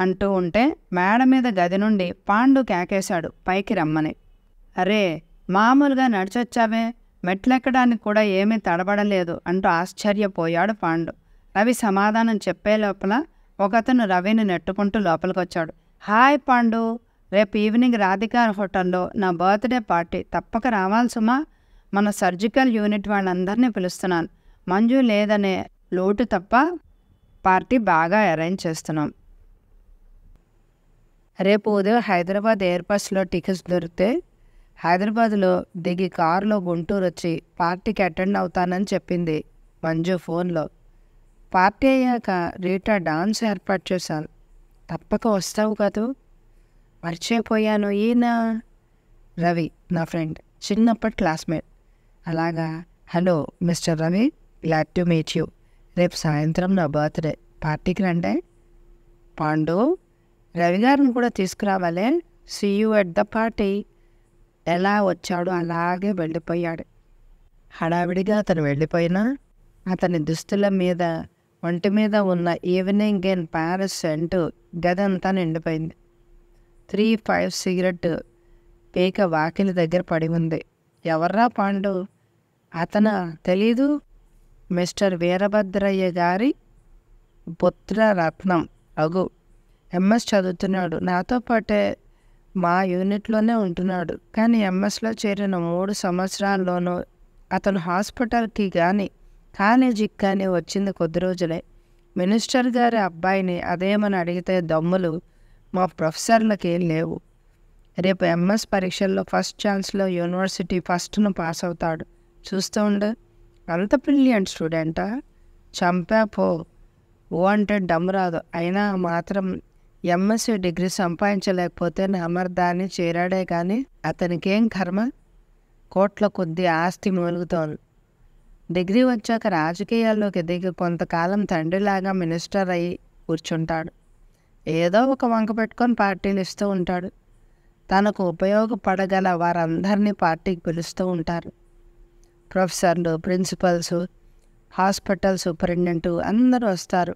A: అంటూ ఉంటే మేడ మీద గది నుండి పాండు కేకేశాడు పైకి రమ్మని అరే మామూలుగా నడిచొచ్చావే మెట్లెక్కడానికి కూడా ఏమీ తడబడలేదు అంటూ ఆశ్చర్యపోయాడు పాండు రవి సమాధానం చెప్పే లోపల ఒకతను రవిని నెట్టుకుంటూ లోపలికొచ్చాడు హాయ్ పాండు రేపు ఈవినింగ్ రాధికార హోటల్లో నా బర్త్డే పార్టీ తప్పక రావాలి మన సర్జికల్ యూనిట్ వాళ్ళందరినీ పిలుస్తున్నాను మంజు లేదనే లోటు తప్ప పార్టీ బాగా అరేంజ్ చేస్తున్నాం రేపు ఉదయం హైదరాబాద్ ఎయిర్పోర్ట్స్లో టికెట్స్ దొరికితే హైదరాబాద్లో దిగి కారులో గుంటూరు వచ్చి పార్టీకి అటెండ్ అవుతానని చెప్పింది మంజు ఫోన్లో పార్టీ అయ్యాక రీటా డాన్స్ ఏర్పాటు చేశాను తప్పక వస్తావు కదూ మర్చిపోయాను ఈయన రవి నా ఫ్రెండ్ చిన్నప్పటి క్లాస్మేట్ అలాగా hello mister Ravi glad to meet you రేపు సాయంత్రం నా బర్త్డే పార్టీకి రండి పాండు రవిగారిని కూడా తీసుకురావాలి సియు ఎట్ ద పార్టీ ఎలా వచ్చాడు అలాగే వెళ్ళిపోయాడు హడావిడిగా అతను వెళ్ళిపోయినా అతని దుస్తుల మీద ఒంటి మీద ఉన్న ఈవినింగ్ ఇన్ ప్యారిస్ గది గదంతా నిండిపోయింది త్రీ ఫైవ్ సిగరెట్ పీక వాకిలి దగ్గర పడి ఉంది ఎవర్రా పాండు అతన తెలీదు మిస్టర్ వీరభద్రయ్య గారి పుత్ర రత్నం అగు ఎంఎస్ చదువుతున్నాడు నాతో పాటే మా యూనిట్లోనే ఉంటున్నాడు కానీ ఎంఎస్లో చేరిన మూడు సంవత్సరాల్లోనూ అతను హాస్పిటల్కి కానీ కాలేజీకి కానీ వచ్చింది కొద్ది రోజులే మినిస్టర్ గారి అబ్బాయిని అదేమని అడిగితే దమ్ములు మా ప్రొఫెసర్లకి లేవు రేపు ఎంఎస్ పరీక్షల్లో ఫస్ట్ ఛాన్స్లో యూనివర్సిటీ ఫస్ట్ను పాస్ అవుతాడు చూస్తూ ఉండు అంత బ్రిలియంట్ స్టూడెంటా చంపా పో ఓ అంటే డమ్ రాదు అయినా మాత్రం ఎంఎస్సీ డిగ్రీ సంపాదించలేకపోతే అమర్దాన్ని చేరాడే కానీ అతనికేం కర్మ కోట్ల కొద్ది ఆస్తి మూలుగుతోంది డిగ్రీ వచ్చాక రాజకీయాల్లోకి దిగి కొంతకాలం తండ్రిలాగా మినిస్టర్ అయ్యి కూర్చుంటాడు ఏదో ఒక వంక పెట్టుకొని పార్టీలు ఇస్తూ ఉంటాడు తనకు ఉపయోగపడగల వారందరినీ పార్టీకి పిలుస్తూ ఉంటారు ప్రొఫెసర్లు ప్రిన్సిపల్స్ హాస్పిటల్ సూపరింటెండెంట్ అందరూ వస్తారు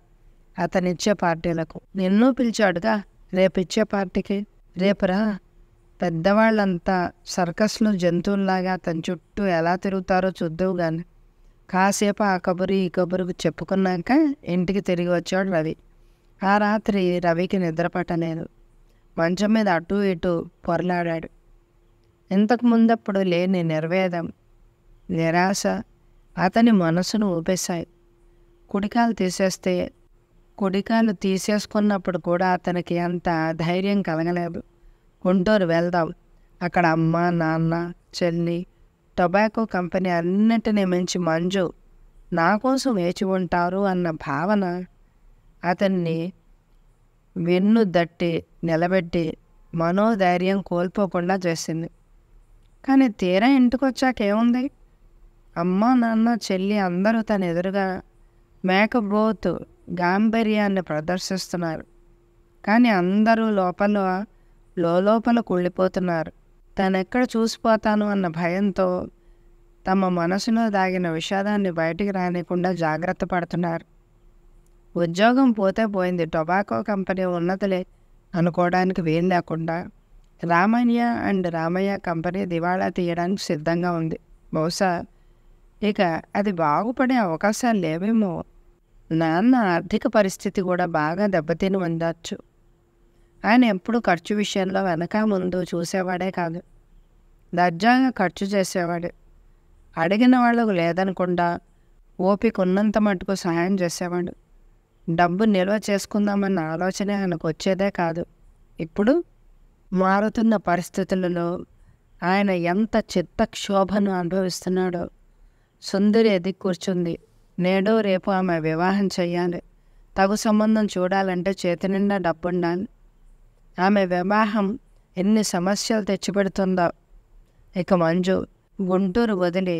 A: అతనిచ్చే పార్టీలకు నిన్ను పిలిచాడుగా రేపిచ్చే పార్టీకి రేపురా పెద్దవాళ్ళంతా సర్కస్లో జంతువుల్లాగా అతని చుట్టూ ఎలా తిరుగుతారో చూద్దావు కానీ కాసేపు ఆ కబురు ఈ కబురుకు చెప్పుకున్నాక ఇంటికి తిరిగి వచ్చాడు రవి ఆ రాత్రి రవికి నిద్రపట్టలేదు మంచం మీద అటు ఇటు పొరలాడాడు ఇంతకు ముందప్పుడు లేని నిర్వేదం నిరాశ అతని మనసును ఊపేశాయి కుడికాలు తీసేస్తే కుడికాలు తీసేసుకున్నప్పుడు కూడా అతనికి అంత ధైర్యం కలగలేదు గుంటూరు వెళ్దాం అక్కడ అమ్మ నాన్న చెల్లి టొబాకో కంపెనీ అన్నిటినీ మించి మంజు నా కోసం వేచి ఉంటారు అన్న భావన అతన్ని వెన్ను దట్టి నిలబెట్టి మనోధైర్యం కోల్పోకుండా చేసింది కానీ తీరా ఇంటికొచ్చాకేముంది ఏముంది అమ్మ నాన్న చెల్లి అందరూ తన ఎదురుగా మేకబోతు గాంభీర్యాన్ని ప్రదర్శిస్తున్నారు కానీ అందరూ లోపల లోపల కుళ్ళిపోతున్నారు తనెక్కడ చూసిపోతాను అన్న భయంతో తమ మనసులో దాగిన విషాదాన్ని బయటికి రానికుండా జాగ్రత్త పడుతున్నారు ఉద్యోగం పోతే పోయింది టొబాకో కంపెనీ ఉన్నతలే అనుకోవడానికి వీలు లేకుండా రామయ్య అండ్ రామయ్య కంపెనీ దివాళా తీయడానికి సిద్ధంగా ఉంది బహుశా ఇక అది బాగుపడే అవకాశాలు లేవేమో నాన్న ఆర్థిక పరిస్థితి కూడా బాగా దెబ్బతిని ఉండొచ్చు ఆయన ఎప్పుడు ఖర్చు విషయంలో వెనక ముందు చూసేవాడే కాదు దర్జాగా ఖర్చు చేసేవాడు అడిగిన వాళ్ళకు లేదనకుండా ఓపిక ఉన్నంత మటుకు సహాయం చేసేవాడు డబ్బు నిల్వ చేసుకుందామన్న ఆలోచన ఆయనకు వచ్చేదే కాదు ఇప్పుడు మారుతున్న పరిస్థితులలో ఆయన ఎంత చిత్తక్షోభను అనుభవిస్తున్నాడో సుందరి ఎదిగి కూర్చుంది నేడో రేపు ఆమె వివాహం చేయాలి తగు సంబంధం చూడాలంటే చేతి నిండా డబ్బుండాలి ఆమె వివాహం ఎన్ని సమస్యలు తెచ్చిపెడుతుందో ఇక మంజు గుంటూరు వదిలి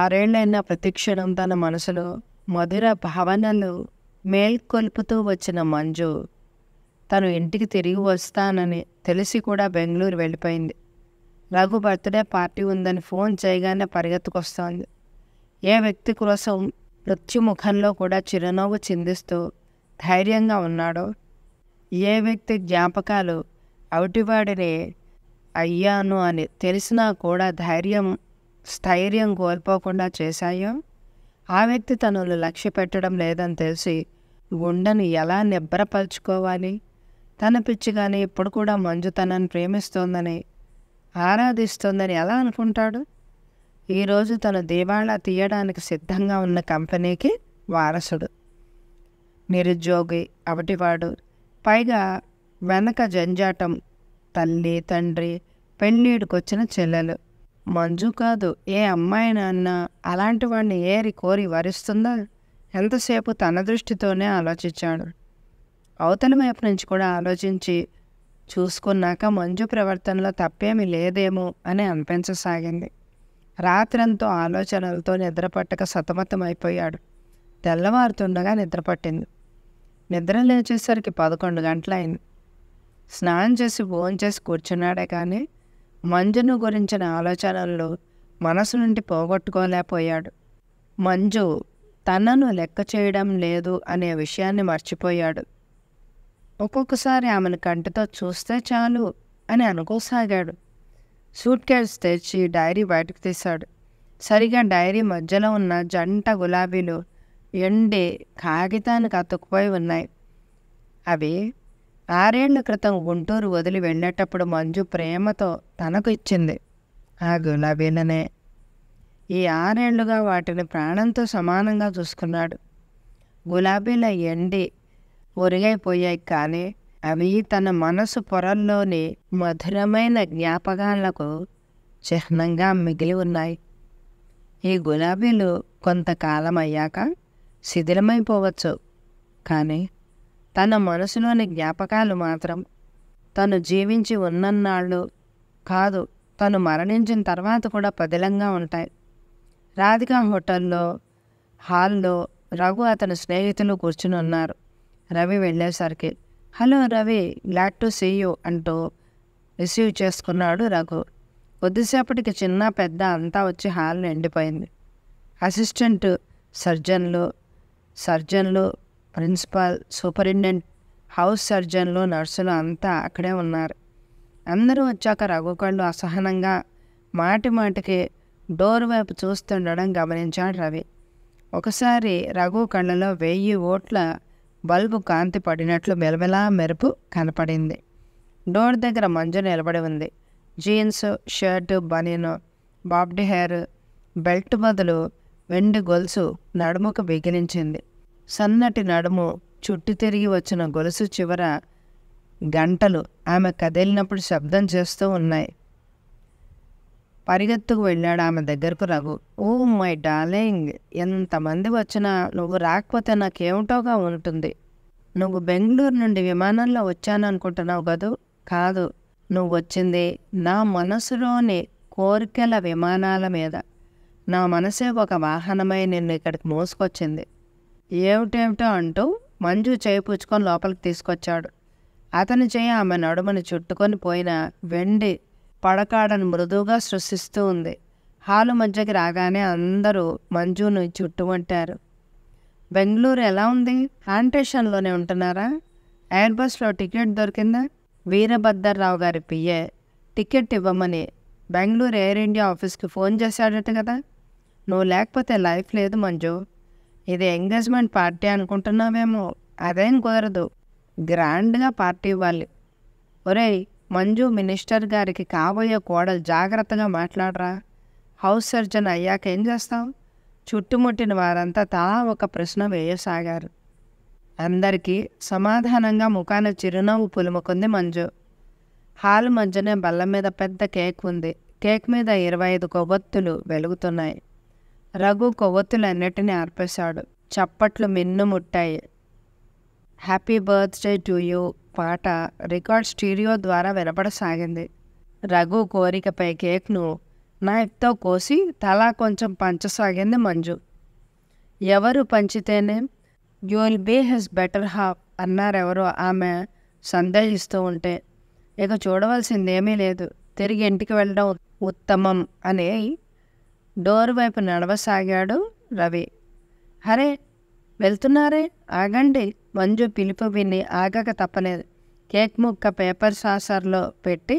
A: ఆరేళ్లైన ప్రతిక్షణం తన మనసులో మధుర భావనలు మేల్కొల్పుతూ వచ్చిన మంజు తను ఇంటికి తిరిగి వస్తానని తెలిసి కూడా బెంగళూరు వెళ్ళిపోయింది రఘు బర్త్డే పార్టీ ఉందని ఫోన్ చేయగానే పరిగెత్తుకొస్తోంది ఏ వ్యక్తి కోసం మృత్యుముఖంలో కూడా చిరునవ్వు చిందిస్తూ ధైర్యంగా ఉన్నాడో ఏ వ్యక్తి జ్ఞాపకాలు అవిటివాడిని అయ్యాను అని తెలిసినా కూడా ధైర్యం స్థైర్యం కోల్పోకుండా చేశాయో ఆ వ్యక్తి తనను లక్ష్య పెట్టడం లేదని తెలిసి గుండెని ఎలా నిబ్రపరుచుకోవాలి తన పిచ్చిగానే ఇప్పుడు కూడా మంజు తనని ప్రేమిస్తోందని ఆరాధిస్తోందని ఎలా అనుకుంటాడు ఈరోజు తన దివాళా తీయడానికి సిద్ధంగా ఉన్న కంపెనీకి వారసుడు నిరుద్యోగి అవటివాడు పైగా వెనక జంజాటం తల్లి తండ్రి పెళ్ళీడుకొచ్చిన చెల్లెలు మంజు కాదు ఏ అమ్మాయినన్నా అలాంటి వాడిని ఏరి కోరి వరిస్తుందా ఎంతసేపు తన దృష్టితోనే ఆలోచించాడు అవతల వైపు నుంచి కూడా ఆలోచించి చూసుకున్నాక మంజు ప్రవర్తనలో తప్పేమీ లేదేమో అని అనిపించసాగింది రాత్రంతో ఆలోచనలతో నిద్రపట్టక సతమతమైపోయాడు తెల్లవారుతుండగా నిద్రపట్టింది నిద్ర లేచేసరికి పదకొండు గంటలైంది స్నానం చేసి భోంచేసి కూర్చున్నాడే కానీ మంజును గురించిన ఆలోచనల్లో మనసు నుండి పోగొట్టుకోలేకపోయాడు మంజు తనను లెక్క చేయడం లేదు అనే విషయాన్ని మర్చిపోయాడు ఒక్కొక్కసారి ఆమెను కంటితో చూస్తే చాలు అని అనుకోసాగాడు సూట్ కేస్ తెచ్చి డైరీ బయటకు తీశాడు సరిగా డైరీ మధ్యలో ఉన్న జంట గులాబీలు ఎండి కాగితానికి అతుక్కుపోయి ఉన్నాయి అవి ఆరేళ్ల క్రితం గుంటూరు వదిలి వెళ్ళేటప్పుడు మంజు ప్రేమతో తనకు ఇచ్చింది ఆ గులాబీలనే ఈ ఆరేళ్లుగా వాటిని ప్రాణంతో సమానంగా చూసుకున్నాడు గులాబీల ఎండి ఒరిగైపోయాయి కానీ అవి తన మనసు పొరల్లోని మధురమైన జ్ఞాపకాలకు చిహ్నంగా మిగిలి ఉన్నాయి ఈ గులాబీలు కొంతకాలం అయ్యాక శిథిలమైపోవచ్చు కానీ తన మనసులోని జ్ఞాపకాలు మాత్రం తను జీవించి ఉన్నన్నాళ్ళు కాదు తను మరణించిన తర్వాత కూడా పదిలంగా ఉంటాయి రాధిక హోటల్లో హాల్లో రఘు అతని స్నేహితులు కూర్చుని ఉన్నారు రవి వెళ్ళేసరికి hello Ravi glad to see you అంటూ రిసీవ్ చేసుకున్నాడు రఘు కొద్దిసేపటికి చిన్న పెద్ద అంతా వచ్చి హాల్ నిండిపోయింది అసిస్టెంట్ సర్జన్లు సర్జన్లు ప్రిన్సిపాల్ సూపరింటెండెంట్ హౌస్ సర్జన్లు నర్సులు అంతా అక్కడే ఉన్నారు అందరూ వచ్చాక రఘు కళ్ళు అసహనంగా మాటి మాటికి డోర్ వైపు చూస్తుండడం గమనించాడు రవి ఒకసారి రఘు కళ్ళలో వెయ్యి ఓట్ల బల్బు కాంతి పడినట్లు మెలమెలా మెరుపు కనపడింది డోర్ దగ్గర మంజు నిలబడి ఉంది జీన్స్ షర్టు బనీను బాబ్డి హెయిర్ బెల్ట్ బదులు వెండి గొలుసు నడుముకు బిగిలించింది సన్నటి నడుము చుట్టు తిరిగి వచ్చిన గొలుసు చివర గంటలు ఆమె కదిలినప్పుడు శబ్దం చేస్తూ ఉన్నాయి పరిగెత్తుకు వెళ్ళాడు ఆమె దగ్గరకు రఘు ఓ మై డార్లింగ్ ఎంతమంది వచ్చినా నువ్వు రాకపోతే నాకేమిటోగా ఉంటుంది నువ్వు బెంగళూరు నుండి విమానంలో వచ్చాననుకుంటున్నావు కదూ కాదు నువ్వు వచ్చింది నా మనసులోని కోరికల విమానాల మీద నా మనసే ఒక వాహనమై నిన్ను ఇక్కడికి మోసుకొచ్చింది ఏమిటేమిటో అంటూ మంజు చేయిపుచ్చుకొని లోపలికి తీసుకొచ్చాడు అతని చేయి ఆమె నడుమని చుట్టుకొని పోయిన వెండి పడకాడను మృదువుగా సృష్టిస్తూ ఉంది హాలు మధ్యకి రాగానే అందరూ మంజును చుట్టుమంటారు బెంగళూరు ఎలా ఉంది ప్లాంటేషన్లోనే ఉంటున్నారా ఎయిర్బస్లో టికెట్ దొరికిందా వీరభద్రరావు గారి పిఏ టికెట్ ఇవ్వమని బెంగళూరు ఎయిర్ ఇండియా ఆఫీస్కి ఫోన్ చేశాడట కదా నువ్వు లేకపోతే లైఫ్ లేదు మంజు ఇది ఎంగేజ్మెంట్ పార్టీ అనుకుంటున్నావేమో అదేం కుదరదు గ్రాండ్గా పార్టీ ఇవ్వాలి ఒరేయ్ మంజు మినిస్టర్ గారికి కాబోయే కోడలు జాగ్రత్తగా మాట్లాడరా హౌస్ సర్జన్ అయ్యాక ఏం చేస్తాం చుట్టుముట్టిన వారంతా తలా ఒక ప్రశ్న వేయసాగారు అందరికీ సమాధానంగా ముఖాన చిరునవ్వు పులుముకుంది మంజు హాల్ మధ్యనే బల్ల మీద పెద్ద కేక్ ఉంది కేక్ మీద ఇరవై ఐదు కొవ్వొత్తులు వెలుగుతున్నాయి రఘు కొవ్వొత్తులన్నిటినీ ఆర్పేశాడు చప్పట్లు మిన్నుముట్టాయి హ్యాపీ బర్త్డే టు యూ పాట రికార్డ్ స్టీరియో ద్వారా వినపడసాగింది రఘు కోరికపై కేక్ను నైఫ్తో కోసి తలా కొంచెం పంచసాగింది మంజు ఎవరు పంచితేనే you'll be his better half అన్నారెవరో ఆమె సందేహిస్తూ ఉంటే ఇక చూడవలసిందేమీ లేదు తిరిగి ఇంటికి వెళ్ళడం ఉత్తమం అని డోర్ వైపు నడవసాగాడు రవి అరే వెళ్తున్నారే ఆగండి మంజు పిలుపు విని ఆగక తప్పలేదు కేక్ ముక్క పేపర్ సాసర్లో పెట్టి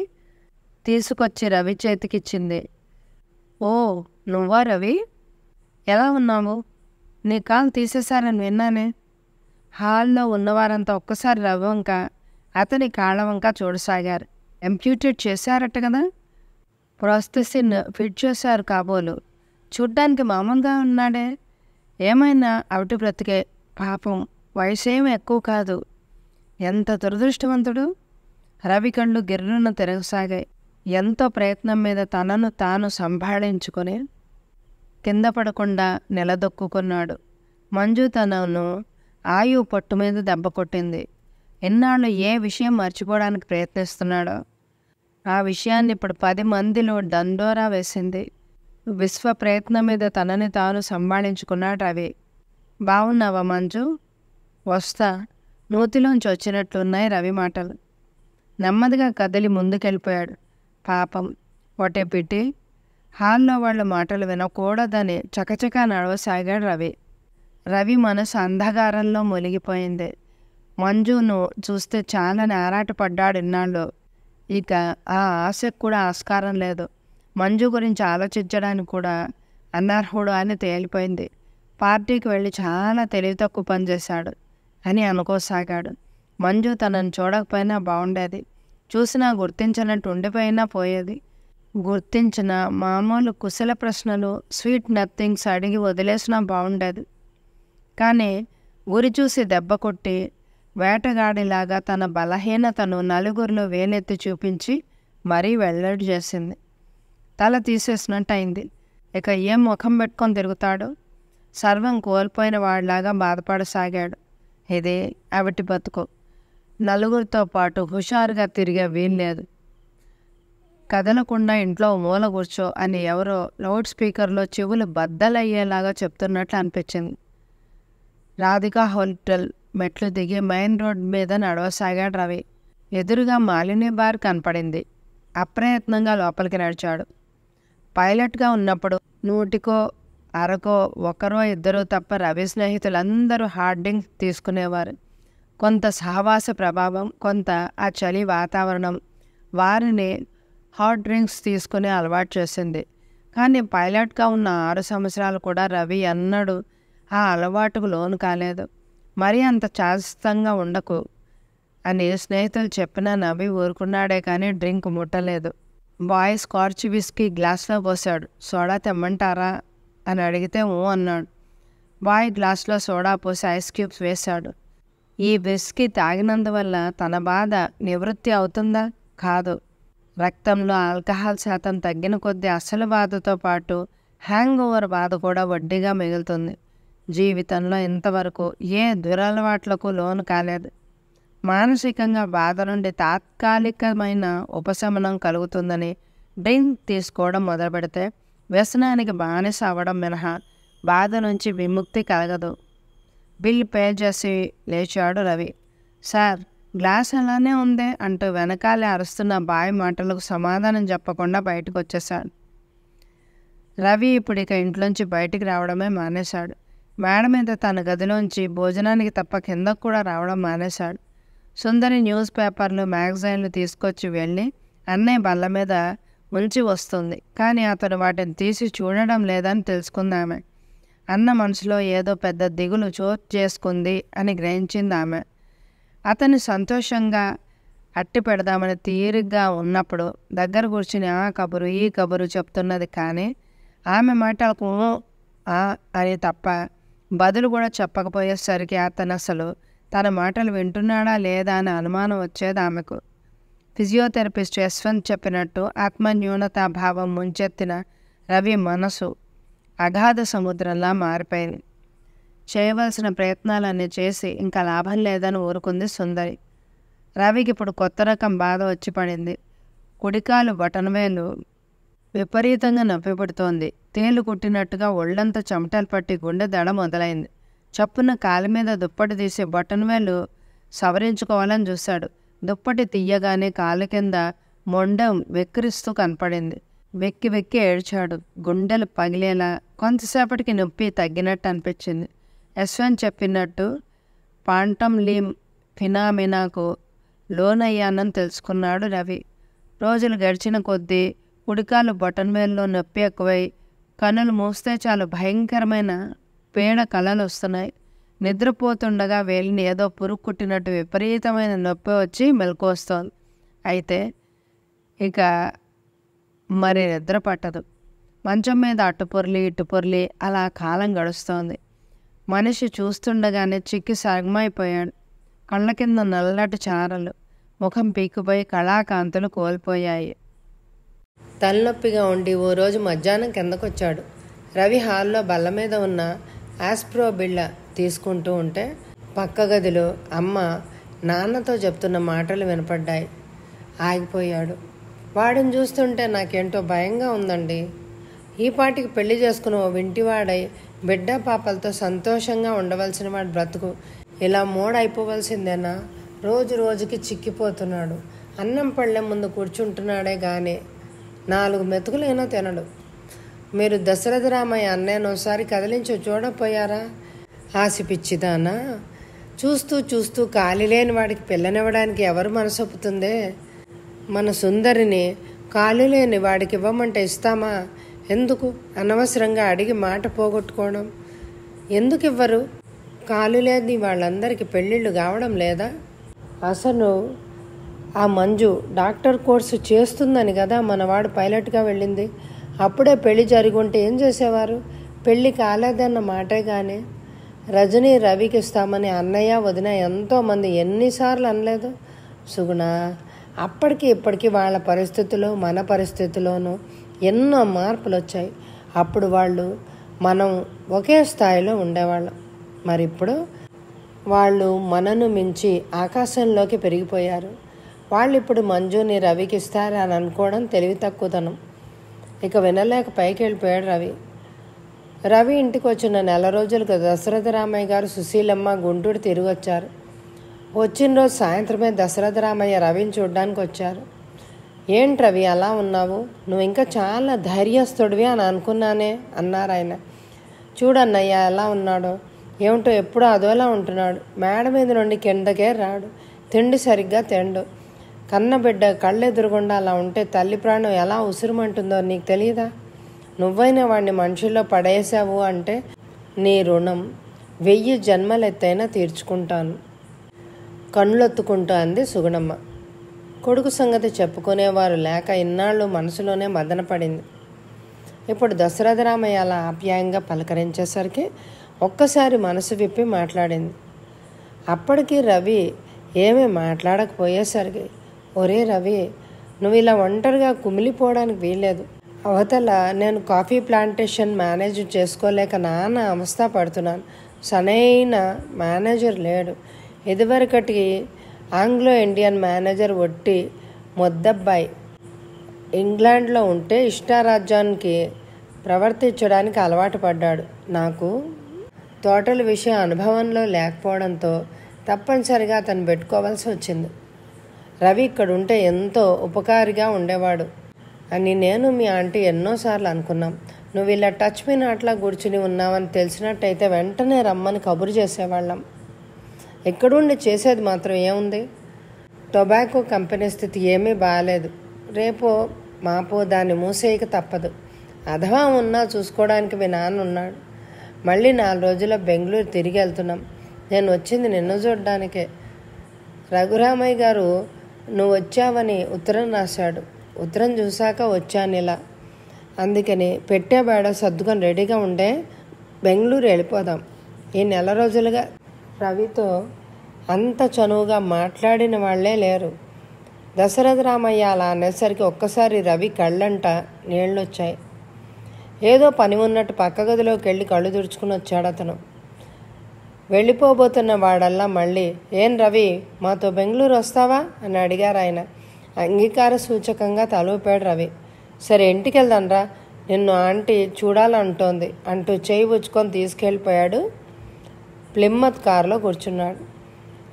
A: తీసుకొచ్చి రవి చేతికిచ్చింది ఓ నువ్వా రవి ఎలా ఉన్నావు నీ కాల్ తీసేశారని విన్నానే హాల్లో ఉన్నవారంతా ఒక్కసారి రవి వంక అతని కాళ్ళ వంక చూడసాగారు ఎంప్యూటెడ్ చేశారట కదా ప్రాస్థెసిన్ ఫిట్ చేశారు కాబోలు చూడ్డానికి మామూలుగా ఉన్నాడే ఏమైనా అవిటి బ్రతికే పాపం వయసేం ఎక్కువ కాదు ఎంత దురదృష్టవంతుడు రవి కళ్ళు తిరగసాగాయి ఎంతో ప్రయత్నం మీద తనను తాను సంభాళించుకొని కింద పడకుండా నిలదొక్కుకున్నాడు మంజు తనను ఆయు పట్టు మీద దెబ్బ కొట్టింది ఎన్నాళ్ళు ఏ విషయం మర్చిపోవడానికి ప్రయత్నిస్తున్నాడో ఆ విషయాన్ని ఇప్పుడు పది మందిలో దండోరా వేసింది విశ్వ ప్రయత్నం మీద తనని తాను సంభాళించుకున్నాడు రవి బాగున్నావా మంజు వస్తా నూతిలోంచి వచ్చినట్లున్నాయి రవి మాటలు నెమ్మదిగా కదిలి ముందుకెళ్ళిపోయాడు పాపం ఒటే పిట్టి హాల్లో వాళ్ళ మాటలు వినకూడదని చకచకా నడవసాగాడు రవి రవి మనసు అంధకారంలో మునిగిపోయింది మంజును చూస్తే చాలా నేరాటపడ్డాడు ఇన్నాళ్ళు ఇక ఆ ఆశకు కూడా ఆస్కారం లేదు మంజు గురించి ఆలోచించడానికి కూడా అనర్హుడు అని తేలిపోయింది పార్టీకి వెళ్ళి చాలా తెలివి తక్కువ పనిచేశాడు అని అనుకోసాగాడు మంజు తనను చూడకపోయినా బాగుండేది చూసినా గుర్తించినట్టు ఉండిపోయినా పోయేది గుర్తించిన మామూలు కుశల ప్రశ్నలు స్వీట్ నథింగ్స్ అడిగి వదిలేసినా బాగుండేది కానీ ఉరి చూసి దెబ్బ కొట్టి వేటగాడిలాగా తన బలహీనతను నలుగురిలో వేలెత్తి చూపించి మరీ వెల్లడి చేసింది తల తీసేసినట్టు అయింది ఇక ఏం ముఖం పెట్టుకొని తిరుగుతాడు సర్వం కోల్పోయిన వాడిలాగా బాధపడసాగాడు ఇదే అవిటి బతుకు నలుగురితో పాటు హుషారుగా తిరిగే వీల్లేదు కదలకుండా ఇంట్లో మూల కూర్చో అని ఎవరో లౌడ్ స్పీకర్లో చెవులు బద్దలయ్యేలాగా చెప్తున్నట్లు అనిపించింది రాధికా హోటల్ మెట్లు దిగి మెయిన్ రోడ్ మీద నడవసాగాడు రవి ఎదురుగా మాలిని బార్ కనపడింది అప్రయత్నంగా లోపలికి నడిచాడు పైలట్గా ఉన్నప్పుడు నూటికో అరకో ఒకరో ఇద్దరు తప్ప రవి స్నేహితులందరూ డ్రింక్ తీసుకునేవారు కొంత సహవాస ప్రభావం కొంత ఆ చలి వాతావరణం వారిని హాట్ డ్రింక్స్ తీసుకునే అలవాటు చేసింది కానీ పైలట్గా ఉన్న ఆరు సంవత్సరాలు కూడా రవి ఎన్నడూ ఆ అలవాటుకు లోను కాలేదు మరీ అంత చాస్తంగా ఉండకు అని స్నేహితులు చెప్పినా నవ్వి ఊరుకున్నాడే కానీ డ్రింక్ ముట్టలేదు బాయ్ స్కార్చ్ బిస్కీ గ్లాస్లో పోసాడు సోడా తెమ్మంటారా అని అడిగితే ఓ అన్నాడు బాయ్ గ్లాస్లో సోడా పోసి ఐస్ క్యూబ్స్ వేశాడు ఈ బిస్కీ తాగినందువల్ల తన బాధ నివృత్తి అవుతుందా కాదు రక్తంలో ఆల్కహాల్ శాతం తగ్గిన కొద్దీ అసలు బాధతో పాటు హ్యాంగ్ ఓవర్ బాధ కూడా వడ్డీగా మిగులుతుంది జీవితంలో ఇంతవరకు ఏ దురలవాట్లకు లోను కాలేదు మానసికంగా బాధ నుండి తాత్కాలికమైన ఉపశమనం కలుగుతుందని డ్రింక్ తీసుకోవడం మొదలు పెడితే వ్యసనానికి బానిస అవ్వడం మినహా బాధ నుంచి విముక్తి కలగదు బిల్ పే చేసి లేచాడు రవి సార్ గ్లాస్ అలానే ఉంది అంటూ వెనకాలే అరుస్తున్న బావి మాటలకు సమాధానం చెప్పకుండా బయటకు వచ్చేశాడు రవి ఇప్పుడు ఇక ఇంట్లోంచి బయటికి రావడమే మానేశాడు మేడ మీద తన గదిలోంచి భోజనానికి తప్ప కిందకు కూడా రావడం మానేశాడు సుందరి న్యూస్ పేపర్లు మ్యాగజైన్లు తీసుకొచ్చి వెళ్ళి అన్నయ్య బల్ల మీద ఉంచి వస్తుంది కానీ అతను వాటిని తీసి చూడడం లేదని తెలుసుకుందామె అన్న మనసులో ఏదో పెద్ద దిగులు చోటు చేసుకుంది అని గ్రహించింది ఆమె అతను సంతోషంగా అట్టి పెడదామని తీరిగ్గా ఉన్నప్పుడు దగ్గర కూర్చుని ఆ కబురు ఈ కబురు చెప్తున్నది కానీ ఆమె మాటలకు అని తప్ప బదులు కూడా చెప్పకపోయేసరికి అతను అసలు తన మాటలు వింటున్నాడా లేదా అనే అనుమానం వచ్చేది ఆమెకు ఫిజియోథెరపిస్ట్ యశ్వంత్ చెప్పినట్టు ఆత్మన్యూనతాభావం ముంచెత్తిన రవి మనసు అగాధ సముద్రంలా మారిపోయింది చేయవలసిన ప్రయత్నాలన్నీ చేసి ఇంకా లాభం లేదని ఊరుకుంది సుందరి రవికి ఇప్పుడు కొత్త రకం బాధ వచ్చి పడింది కుడికాలు బటన్వేలు విపరీతంగా నొప్పిపడుతోంది తేలు కుట్టినట్టుగా ఒళ్ళంతా చెమటలు పట్టి గుండె దడ మొదలైంది చప్పున కాలి మీద దుప్పటి తీసి బటన్ వేలు సవరించుకోవాలని చూశాడు దుప్పటి తీయగానే కాలు కింద మొండం వెక్కిరిస్తూ కనపడింది వెక్కి వెక్కి ఏడ్చాడు గుండెలు పగిలేలా కొంతసేపటికి నొప్పి తగ్గినట్టు అనిపించింది యశ్వంత్ చెప్పినట్టు పాంటమ్ లీమ్ ఫినామినాకు లోనయ్యానని తెలుసుకున్నాడు రవి రోజులు గడిచిన కొద్దీ ఉడికాలు బటన్ వేల్లో నొప్పి ఎక్కువై కనులు మూస్తే చాలు భయంకరమైన పేడ కళలు వస్తున్నాయి నిద్రపోతుండగా వేలిని ఏదో పురుగు కుట్టినట్టు విపరీతమైన నొప్పి వచ్చి మెలకొస్తోంది అయితే ఇక మరి నిద్ర పట్టదు మంచం మీద అట్టుపొర్లి పొర్లి అలా కాలం గడుస్తోంది మనిషి చూస్తుండగానే చిక్కి సగమైపోయాడు కళ్ళ కింద నల్లటి చారలు ముఖం పీకుపోయి కళాకాంతులు కోల్పోయాయి తలనొప్పిగా ఉండి ఓ రోజు మధ్యాహ్నం కిందకొచ్చాడు రవి హాల్లో బల్ల మీద ఉన్న ఆస్ప్రో బిళ్ళ తీసుకుంటూ ఉంటే పక్క గదిలో అమ్మ నాన్నతో చెప్తున్న మాటలు వినపడ్డాయి ఆగిపోయాడు వాడిని చూస్తుంటే నాకేంటో భయంగా ఉందండి ఈ పాటికి పెళ్లి చేసుకుని ఓ వింటివాడై బిడ్డ పాపలతో సంతోషంగా ఉండవలసిన వాడి బ్రతుకు ఇలా మూడైపోవలసిందేనా రోజు రోజుకి చిక్కిపోతున్నాడు అన్నం పళ్ళెం ముందు కూర్చుంటున్నాడే కానీ నాలుగు మెతుకులైనా తినడు మీరు రామయ్య అన్నయ్యను ఒకసారి కదిలించి చూడపోయారా ఆశపిచ్చిదానా చూస్తూ చూస్తూ ఖాళీ లేని వాడికి పిల్లనివ్వడానికి ఎవరు మనసొప్పుతుందే మన సుందరిని ఖాళీ లేని వాడికి ఇవ్వమంటే ఇస్తామా ఎందుకు అనవసరంగా అడిగి మాట పోగొట్టుకోవడం ఎందుకు ఇవ్వరు కాలు లేని వాళ్ళందరికీ పెళ్ళిళ్ళు కావడం లేదా అసలు ఆ మంజు డాక్టర్ కోర్సు చేస్తుందని కదా మనవాడు పైలట్గా వెళ్ళింది అప్పుడే పెళ్లి జరుగుంటే ఏం చేసేవారు పెళ్లి కాలేదన్న మాటే కానీ రజనీ రవికి ఇస్తామని అన్నయ్య వదిన ఎంతోమంది ఎన్నిసార్లు అనలేదు సుగుణ అప్పటికి ఇప్పటికీ వాళ్ళ పరిస్థితులు మన పరిస్థితుల్లోనూ ఎన్నో మార్పులు వచ్చాయి అప్పుడు వాళ్ళు మనం ఒకే స్థాయిలో ఉండేవాళ్ళం మరి ఇప్పుడు వాళ్ళు మనను మించి ఆకాశంలోకి పెరిగిపోయారు వాళ్ళు ఇప్పుడు మంజుని రవికి అని అనుకోవడం తెలివి తక్కువతనం ఇక వినలేక పైకి వెళ్ళిపోయాడు రవి రవి ఇంటికి వచ్చిన నెల రోజులకు దశరథ రామయ్య గారు సుశీలమ్మ గుంటూరు తిరిగి వచ్చారు వచ్చిన రోజు సాయంత్రమే దశరథ రామయ్య రవిని చూడడానికి వచ్చారు ఏంటి రవి అలా ఉన్నావు నువ్వు ఇంకా చాలా ధైర్యస్తుడివి అని అనుకున్నానే అన్నారు ఆయన చూడన్నయ్య ఎలా ఉన్నాడో ఏమిటో ఎప్పుడో అదోలా ఉంటున్నాడు మేడ మీద నుండి కిందకే రాడు తిండి సరిగ్గా తిండు కన్నబిడ్డ కళ్ళెదురుగుండా అలా ఉంటే తల్లి ప్రాణం ఎలా ఉసిరుమంటుందో నీకు తెలియదా నువ్వైనా వాడిని మనుషుల్లో పడేశావు అంటే నీ రుణం వెయ్యి జన్మలెత్తైనా తీర్చుకుంటాను కన్నులొత్తుకుంటా అంది సుగుణమ్మ కొడుకు సంగతి చెప్పుకునేవారు లేక ఇన్నాళ్ళు మనసులోనే మదనపడింది ఇప్పుడు దశరథరామయ్య అలా ఆప్యాయంగా పలకరించేసరికి ఒక్కసారి మనసు విప్పి మాట్లాడింది అప్పటికీ రవి ఏమీ మాట్లాడకపోయేసరికి ఒరే రవి నువ్వు ఇలా ఒంటరిగా కుమిలిపోవడానికి వీల్లేదు అవతల నేను కాఫీ ప్లాంటేషన్ మేనేజ్ చేసుకోలేక నాన్న అవస్థ పడుతున్నాను సనైన మేనేజర్ లేడు ఇదివరకటి ఆంగ్లో ఇండియన్ మేనేజర్ ఒట్టి మొద్దబ్బాయి ఇంగ్లాండ్లో ఉంటే ఇష్టారాజ్యానికి ప్రవర్తించడానికి అలవాటు పడ్డాడు నాకు తోటల విషయం అనుభవంలో లేకపోవడంతో తప్పనిసరిగా అతను పెట్టుకోవాల్సి వచ్చింది రవి ఇక్కడుంటే ఎంతో ఉపకారిగా ఉండేవాడు అని నేను మీ ఆంటీ ఎన్నోసార్లు అనుకున్నాం నువ్వు ఇలా టచ్ మీ నాట్లా కూర్చుని ఉన్నావని తెలిసినట్టయితే వెంటనే రమ్మని కబురు చేసేవాళ్ళం ఎక్కడుండి చేసేది మాత్రం ఏముంది టొబాకో కంపెనీ స్థితి ఏమీ బాగాలేదు రేపో మాపో దాన్ని మూసేయక తప్పదు అధవా ఉన్నా చూసుకోవడానికి మీ నాన్న ఉన్నాడు మళ్ళీ నాలుగు రోజుల్లో బెంగళూరు తిరిగి వెళ్తున్నాం నేను వచ్చింది నిన్ను చూడడానికే రఘురామయ్య గారు నువ్వు వచ్చావని ఉత్తరం రాశాడు ఉత్తరం చూశాక వచ్చాను ఇలా అందుకని పెట్టే బేడ సర్దుకొని రెడీగా ఉండే బెంగళూరు వెళ్ళిపోదాం ఈ నెల రోజులుగా రవితో అంత చనువుగా మాట్లాడిన వాళ్లే లేరు దశరథ రామయ్య అలా అనేసరికి ఒక్కసారి రవి కళ్ళంట నీళ్ళొచ్చాయి ఏదో పని ఉన్నట్టు పక్క గదిలోకి వెళ్ళి కళ్ళు తుడుచుకుని వచ్చాడు అతను వెళ్ళిపోబోతున్న వాడల్లా మళ్ళీ ఏం రవి మాతో బెంగళూరు వస్తావా అని అడిగారు ఆయన అంగీకార సూచకంగా తలూపాడు రవి సరే ఇంటికి వెళ్దాన్రా నిన్ను ఆంటీ చూడాలంటోంది అంటూ చేయి ఉచ్చుకొని తీసుకెళ్ళిపోయాడు ప్లిమ్మత్ కారులో కూర్చున్నాడు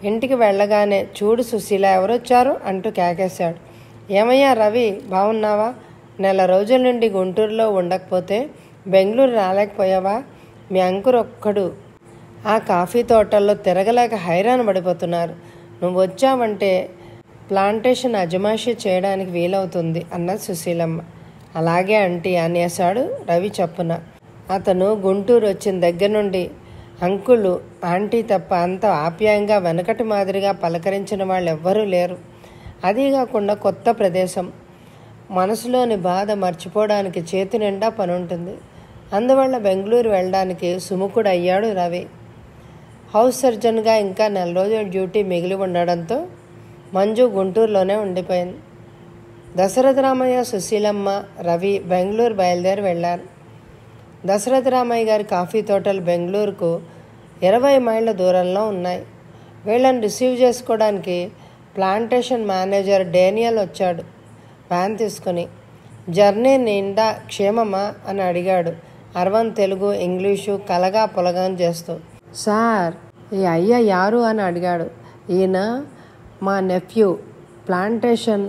A: ఇంటికి వెళ్ళగానే చూడు సుశీల ఎవరొచ్చారు అంటూ కేకేశాడు ఏమయ్యా రవి బాగున్నావా నెల రోజుల నుండి గుంటూరులో ఉండకపోతే బెంగళూరు రాలేకపోయావా మీ అంకురొక్కడు ఆ కాఫీ తోటల్లో తిరగలేక హైరాన్ పడిపోతున్నారు నువ్వు వచ్చావంటే ప్లాంటేషన్ అజమాషి చేయడానికి వీలవుతుంది అన్నది సుశీలమ్మ అలాగే అంటీ అనేసాడు రవి చప్పున అతను గుంటూరు వచ్చిన దగ్గర నుండి అంకులు ఆంటీ తప్ప అంత ఆప్యాయంగా వెనకటి మాదిరిగా పలకరించిన వాళ్ళు ఎవ్వరూ లేరు అదీ కాకుండా కొత్త ప్రదేశం మనసులోని బాధ మర్చిపోవడానికి చేతి నిండా పనుంటుంది అందువల్ల బెంగళూరు వెళ్ళడానికి అయ్యాడు రవి హౌస్ సర్జన్గా ఇంకా నెల రోజుల డ్యూటీ మిగిలి ఉండడంతో మంజు గుంటూరులోనే ఉండిపోయింది దశరథ రామయ్య సుశీలమ్మ రవి బెంగళూరు బయలుదేరి వెళ్ళారు దశరథ రామయ్య గారి కాఫీ తోటలు బెంగళూరుకు ఇరవై మైళ్ళ దూరంలో ఉన్నాయి వీళ్ళని రిసీవ్ చేసుకోవడానికి ప్లాంటేషన్ మేనేజర్ డేనియల్ వచ్చాడు వ్యాన్ తీసుకుని జర్నీ నిండా క్షేమమా అని అడిగాడు అరవంత్ తెలుగు ఇంగ్లీషు కలగా పొలగా చేస్తూ సార్ ఈ అయ్య యారు అని అడిగాడు ఈయన మా నెఫ్యూ ప్లాంటేషన్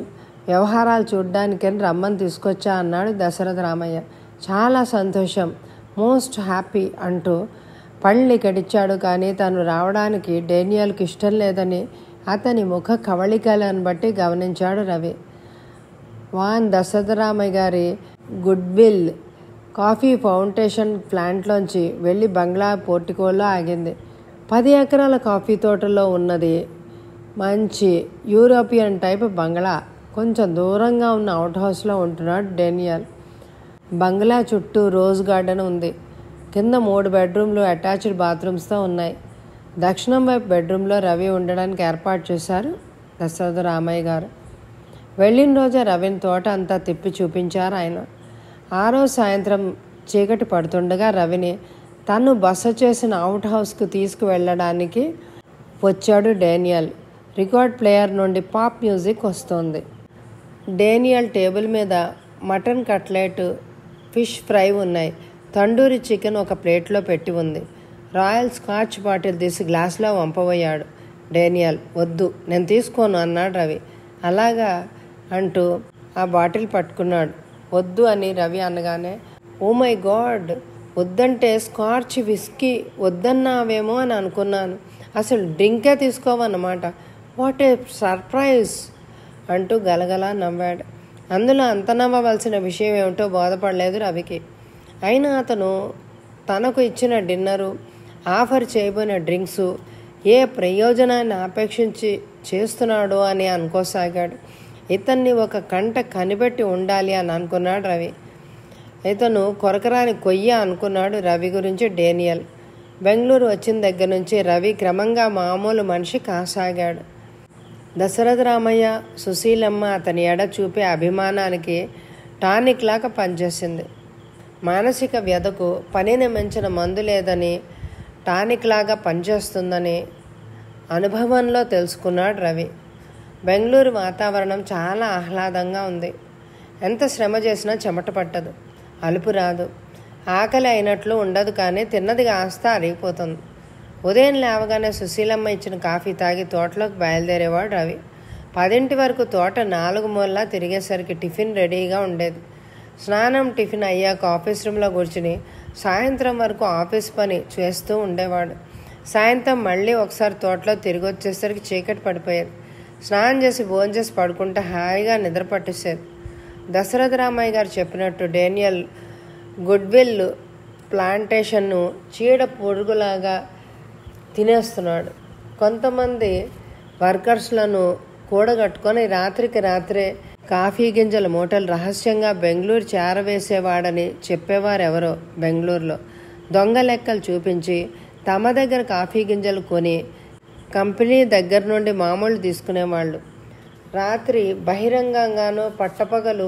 A: వ్యవహారాలు చూడ్డానికని రమ్మని తీసుకొచ్చా అన్నాడు దశరథ రామయ్య చాలా సంతోషం మోస్ట్ హ్యాపీ అంటూ పళ్ళు కడిచాడు కానీ తను రావడానికి డేనియల్కి ఇష్టం లేదని అతని ముఖ కవళికలను బట్టి గమనించాడు రవి వాన్ దశరథరామయ్య గారి గుడ్ విల్ కాఫీ ఫౌండేషన్ ప్లాంట్లోంచి వెళ్ళి బంగ్లా పోర్టికోలో ఆగింది పది ఎకరాల కాఫీ తోటలో ఉన్నది మంచి యూరోపియన్ టైప్ బంగ్లా కొంచెం దూరంగా ఉన్న అవుట్ హౌస్లో ఉంటున్నాడు డేనియల్ బంగ్లా చుట్టూ రోజ్ గార్డెన్ ఉంది కింద మూడు బెడ్రూమ్లు అటాచ్డ్ బాత్రూమ్స్తో ఉన్నాయి దక్షిణం వైపు బెడ్రూమ్లో రవి ఉండడానికి ఏర్పాటు చేశారు దశరథ రామయ్య గారు వెళ్ళిన రోజే రవిని తోట అంతా తిప్పి చూపించారు ఆయన ఆ రోజు సాయంత్రం చీకటి పడుతుండగా రవిని తను బస చేసిన అవుట్ హౌస్కు తీసుకువెళ్ళడానికి వచ్చాడు డేనియల్ రికార్డ్ ప్లేయర్ నుండి పాప్ మ్యూజిక్ వస్తోంది డేనియల్ టేబుల్ మీద మటన్ కట్లెట్ ఫిష్ ఫ్రై ఉన్నాయి తండూరి చికెన్ ఒక ప్లేట్లో పెట్టి ఉంది రాయల్ స్కాచ్ బాటిల్ తీసి గ్లాస్లో వంపబోయాడు డేనియల్ వద్దు నేను తీసుకోను అన్నాడు రవి అలాగా అంటూ ఆ బాటిల్ పట్టుకున్నాడు వద్దు అని రవి అనగానే ఓ మై గాడ్ వద్దంటే స్కాచ్ విస్కీ వద్దన్నావేమో అని అనుకున్నాను అసలు డ్రింకే తీసుకోవన్నమాట వాట్ ఏ సర్ప్రైజ్ అంటూ గలగలా నవ్వాడు అందులో అంత నవ్వవలసిన విషయం ఏమిటో బోధపడలేదు రవికి అయినా అతను తనకు ఇచ్చిన డిన్నరు ఆఫర్ చేయబోయిన డ్రింక్స్ ఏ ప్రయోజనాన్ని ఆపేక్షించి చేస్తున్నాడు అని అనుకోసాగాడు ఇతన్ని ఒక కంట కనిపెట్టి ఉండాలి అని అనుకున్నాడు రవి ఇతను కొరకరాని కొయ్య అనుకున్నాడు రవి గురించి డేనియల్ బెంగళూరు వచ్చిన దగ్గర నుంచి రవి క్రమంగా మామూలు మనిషి కాసాగాడు దశరథ రామయ్య సుశీలమ్మ అతని ఎడ చూపే అభిమానానికి టానిక్ లాగా పనిచేసింది మానసిక వ్యధకు పనిని మించిన మందు లేదని టానిక్ లాగా పనిచేస్తుందని అనుభవంలో తెలుసుకున్నాడు రవి బెంగళూరు వాతావరణం చాలా ఆహ్లాదంగా ఉంది ఎంత శ్రమ చేసినా చెమట పట్టదు అలుపు రాదు ఆకలి అయినట్లు ఉండదు కానీ తిన్నది కాస్త అరిగిపోతుంది ఉదయం లేవగానే సుశీలమ్మ ఇచ్చిన కాఫీ తాగి తోటలోకి బయలుదేరేవాడు రవి పదింటి వరకు తోట నాలుగు మూలలా తిరిగేసరికి టిఫిన్ రెడీగా ఉండేది స్నానం టిఫిన్ అయ్యాక ఆఫీస్ రూమ్లో కూర్చుని సాయంత్రం వరకు ఆఫీస్ పని చేస్తూ ఉండేవాడు సాయంత్రం మళ్ళీ ఒకసారి తోటలో తిరిగి వచ్చేసరికి చీకటి పడిపోయేది స్నానం చేసి భోంచేసి పడుకుంటే హాయిగా నిద్ర పట్టేసేది దశరథ రామయ్య గారు చెప్పినట్టు డేనియల్ గుడ్విల్ ప్లాంటేషన్ను చీడ పొరుగులాగా తినేస్తున్నాడు కొంతమంది వర్కర్స్లను కూడగట్టుకొని రాత్రికి రాత్రే కాఫీ గింజల మూటలు రహస్యంగా బెంగళూరు చేరవేసేవాడని చెప్పేవారు ఎవరో బెంగళూరులో దొంగ లెక్కలు చూపించి తమ దగ్గర కాఫీ గింజలు కొని కంపెనీ దగ్గర నుండి మామూలు తీసుకునేవాళ్ళు రాత్రి బహిరంగంగానో పట్టపగలు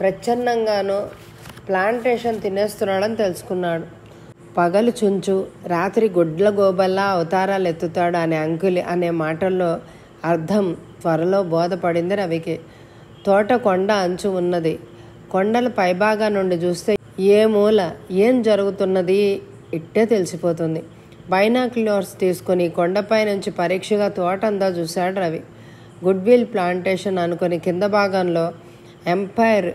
A: ప్రచ్ఛన్నంగానో ప్లాంటేషన్ తినేస్తున్నాడని తెలుసుకున్నాడు పగలు చుంచు రాత్రి గుడ్ల గోబల్లా అవతారాలు ఎత్తుతాడు అనే అంకులి అనే మాటల్లో అర్థం త్వరలో బోధపడింది రవికి తోట కొండ అంచు ఉన్నది కొండల పైభాగా నుండి చూస్తే ఏ మూల ఏం జరుగుతున్నది ఇట్టే తెలిసిపోతుంది బైనాక్యులర్స్ తీసుకుని కొండపై నుంచి పరీక్షగా తోటందా చూశాడు రవి గుడ్విల్ ప్లాంటేషన్ అనుకుని కింద భాగంలో ఎంపైర్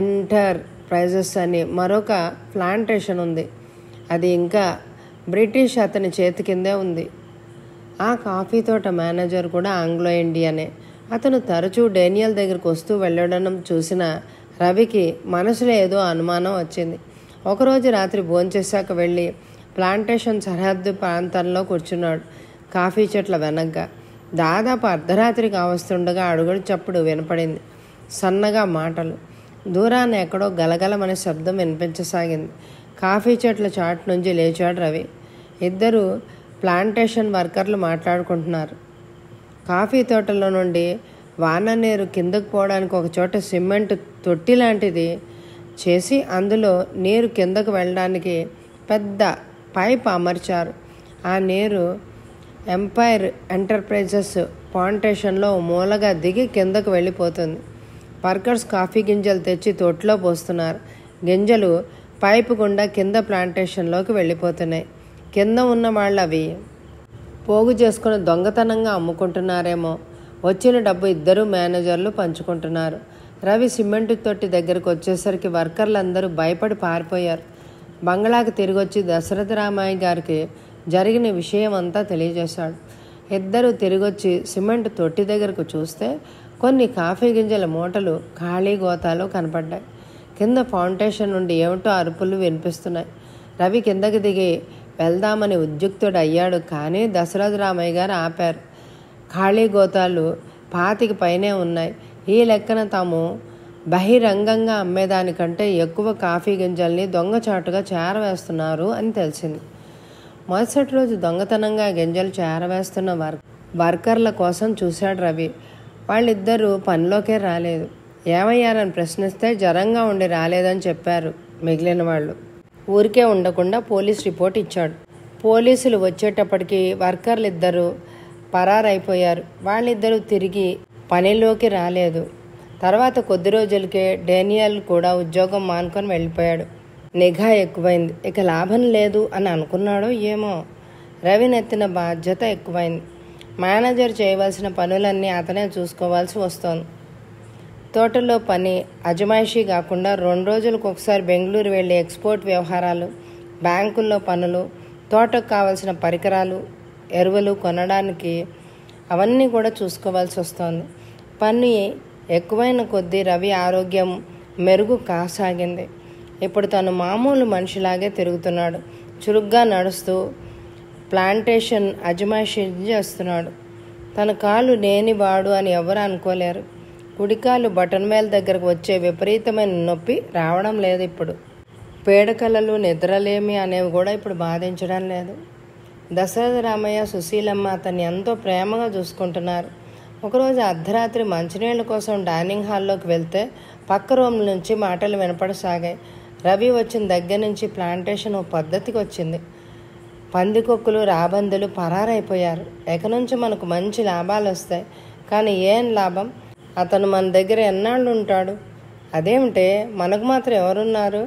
A: ఎంటర్ ప్రైజెస్ అని మరొక ప్లాంటేషన్ ఉంది అది ఇంకా బ్రిటిష్ అతని చేతి కిందే ఉంది ఆ కాఫీ తోట మేనేజర్ కూడా ఆంగ్లో ఇండియనే అతను తరచూ డేనియల్ దగ్గరకు వస్తూ వెళ్ళడం చూసిన రవికి మనసులో ఏదో అనుమానం వచ్చింది ఒకరోజు రాత్రి భోంచేశాక వెళ్ళి ప్లాంటేషన్ సరిహద్దు ప్రాంతంలో కూర్చున్నాడు కాఫీ చెట్ల వెనక దాదాపు అర్ధరాత్రి కావస్తుండగా అడుగుడు చప్పుడు వినపడింది సన్నగా మాటలు దూరాన ఎక్కడో గలగలమనే శబ్దం వినిపించసాగింది కాఫీ చెట్ల చాటు నుంచి లేచాడు రవి ఇద్దరు ప్లాంటేషన్ వర్కర్లు మాట్లాడుకుంటున్నారు కాఫీ తోటలో నుండి వాన నీరు కిందకు పోవడానికి ఒక చోట సిమెంట్ తొట్టి లాంటిది చేసి అందులో నీరు కిందకు వెళ్ళడానికి పెద్ద పైప్ అమర్చారు ఆ నీరు ఎంపైర్ ఎంటర్ప్రైజెస్ పాంటేషన్లో మూలగా దిగి కిందకు వెళ్ళిపోతుంది వర్కర్స్ కాఫీ గింజలు తెచ్చి తొట్లో పోస్తున్నారు గింజలు పైపు గుండా కింద ప్లాంటేషన్లోకి వెళ్ళిపోతున్నాయి కింద ఉన్న వాళ్ళు అవి పోగు చేసుకుని దొంగతనంగా అమ్ముకుంటున్నారేమో వచ్చిన డబ్బు ఇద్దరు మేనేజర్లు పంచుకుంటున్నారు రవి సిమెంట్ తొట్టి దగ్గరకు వచ్చేసరికి వర్కర్లందరూ భయపడి పారిపోయారు బంగ్లాకు తిరిగొచ్చి దశరథ రామయ్య గారికి జరిగిన విషయం అంతా తెలియజేశాడు ఇద్దరు తిరిగొచ్చి సిమెంట్ తొట్టి దగ్గరకు చూస్తే కొన్ని కాఫీ గింజల మూటలు ఖాళీ గోతాలు కనపడ్డాయి కింద ఫౌండేషన్ నుండి ఏమిటో అరుపులు వినిపిస్తున్నాయి రవి కిందకి దిగి వెళ్దామని ఉద్యుక్తుడు అయ్యాడు కానీ దశరథ రామయ్య గారు ఆపారు ఖాళీ గోతాలు పాతికి పైనే ఉన్నాయి ఈ లెక్కన తాము బహిరంగంగా అమ్మేదానికంటే ఎక్కువ కాఫీ గింజల్ని దొంగచాటుగా చేరవేస్తున్నారు అని తెలిసింది మరుసటి రోజు దొంగతనంగా గింజలు చేరవేస్తున్న వర్క్ వర్కర్ల కోసం చూశాడు రవి వాళ్ళిద్దరూ పనిలోకే రాలేదు ఏమయ్యారని ప్రశ్నిస్తే జ్వరంగా ఉండి రాలేదని చెప్పారు మిగిలిన వాళ్ళు ఊరికే ఉండకుండా పోలీస్ రిపోర్ట్ ఇచ్చాడు పోలీసులు వచ్చేటప్పటికి వర్కర్లు ఇద్దరు పరారైపోయారు వాళ్ళిద్దరూ తిరిగి పనిలోకి రాలేదు తర్వాత కొద్ది రోజులకే డేనియల్ కూడా ఉద్యోగం మానుకొని వెళ్ళిపోయాడు నిఘా ఎక్కువైంది ఇక లాభం లేదు అని అనుకున్నాడో ఏమో రవి నెత్తిన బాధ్యత ఎక్కువైంది మేనేజర్ చేయవలసిన పనులన్నీ అతనే చూసుకోవాల్సి వస్తోంది తోటలో పని అజమాయిషీ కాకుండా రెండు రోజులకు ఒకసారి బెంగళూరు వెళ్ళే ఎక్స్పోర్ట్ వ్యవహారాలు బ్యాంకుల్లో పనులు తోటకు కావలసిన పరికరాలు ఎరువులు కొనడానికి అవన్నీ కూడా చూసుకోవాల్సి వస్తోంది పని ఎక్కువైన కొద్దీ రవి ఆరోగ్యం మెరుగు కాసాగింది ఇప్పుడు తను మామూలు మనిషిలాగే తిరుగుతున్నాడు చురుగ్గా నడుస్తూ ప్లాంటేషన్ అజమాయిషి చేస్తున్నాడు తన కాలు వాడు అని ఎవరు అనుకోలేరు కుడికాలు బటన్ మేల్ దగ్గరకు వచ్చే విపరీతమైన నొప్పి రావడం లేదు ఇప్పుడు పేడకలలు నిద్రలేమి అనేవి కూడా ఇప్పుడు బాధించడం లేదు దశరథ రామయ్య సుశీలమ్మ అతన్ని ఎంతో ప్రేమగా చూసుకుంటున్నారు ఒకరోజు అర్ధరాత్రి మంచినీళ్ళ కోసం డైనింగ్ హాల్లోకి వెళ్తే పక్క రూమ్ నుంచి మాటలు వినపడసాగాయి రవి వచ్చిన దగ్గర నుంచి ప్లాంటేషన్ ఓ పద్ధతికి వచ్చింది పందికొక్కులు రాబందులు పరారైపోయారు ఎక నుంచి మనకు మంచి లాభాలు వస్తాయి కానీ ఏం లాభం అతను మన దగ్గర ఎన్నాళ్ళు ఉంటాడు అదేమిటే మనకు మాత్రం ఎవరున్నారు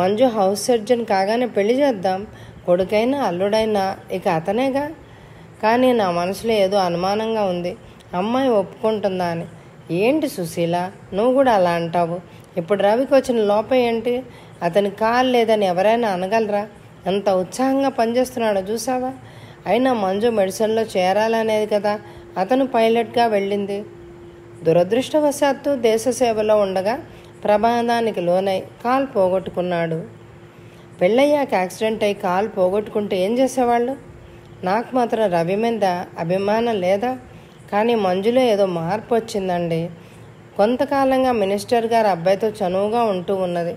A: మంజు హౌస్ సర్జన్ కాగానే పెళ్లి చేద్దాం కొడుకైనా అల్లుడైనా ఇక అతనేగా కానీ నా మనసులో ఏదో అనుమానంగా ఉంది అమ్మాయి ఒప్పుకుంటుందా అని ఏంటి సుశీల నువ్వు కూడా అలా అంటావు ఇప్పుడు రవికి వచ్చిన లోపం ఏంటి అతని కాలు లేదని ఎవరైనా అనగలరా ఎంత ఉత్సాహంగా పనిచేస్తున్నాడో చూసావా అయినా మంజు మెడిసిన్లో చేరాలనేది కదా అతను పైలట్గా వెళ్ళింది దురదృష్టవశాత్తు దేశ సేవలో ఉండగా ప్రమాదానికి లోనై కాల్ పోగొట్టుకున్నాడు పెళ్ళయ్యాక యాక్సిడెంట్ అయి కాల్ పోగొట్టుకుంటే ఏం చేసేవాళ్ళు నాకు మాత్రం రవి మీద అభిమానం లేదా కానీ మంజులో ఏదో మార్పు వచ్చిందండి కొంతకాలంగా మినిస్టర్ గారు అబ్బాయితో చనువుగా ఉంటూ ఉన్నది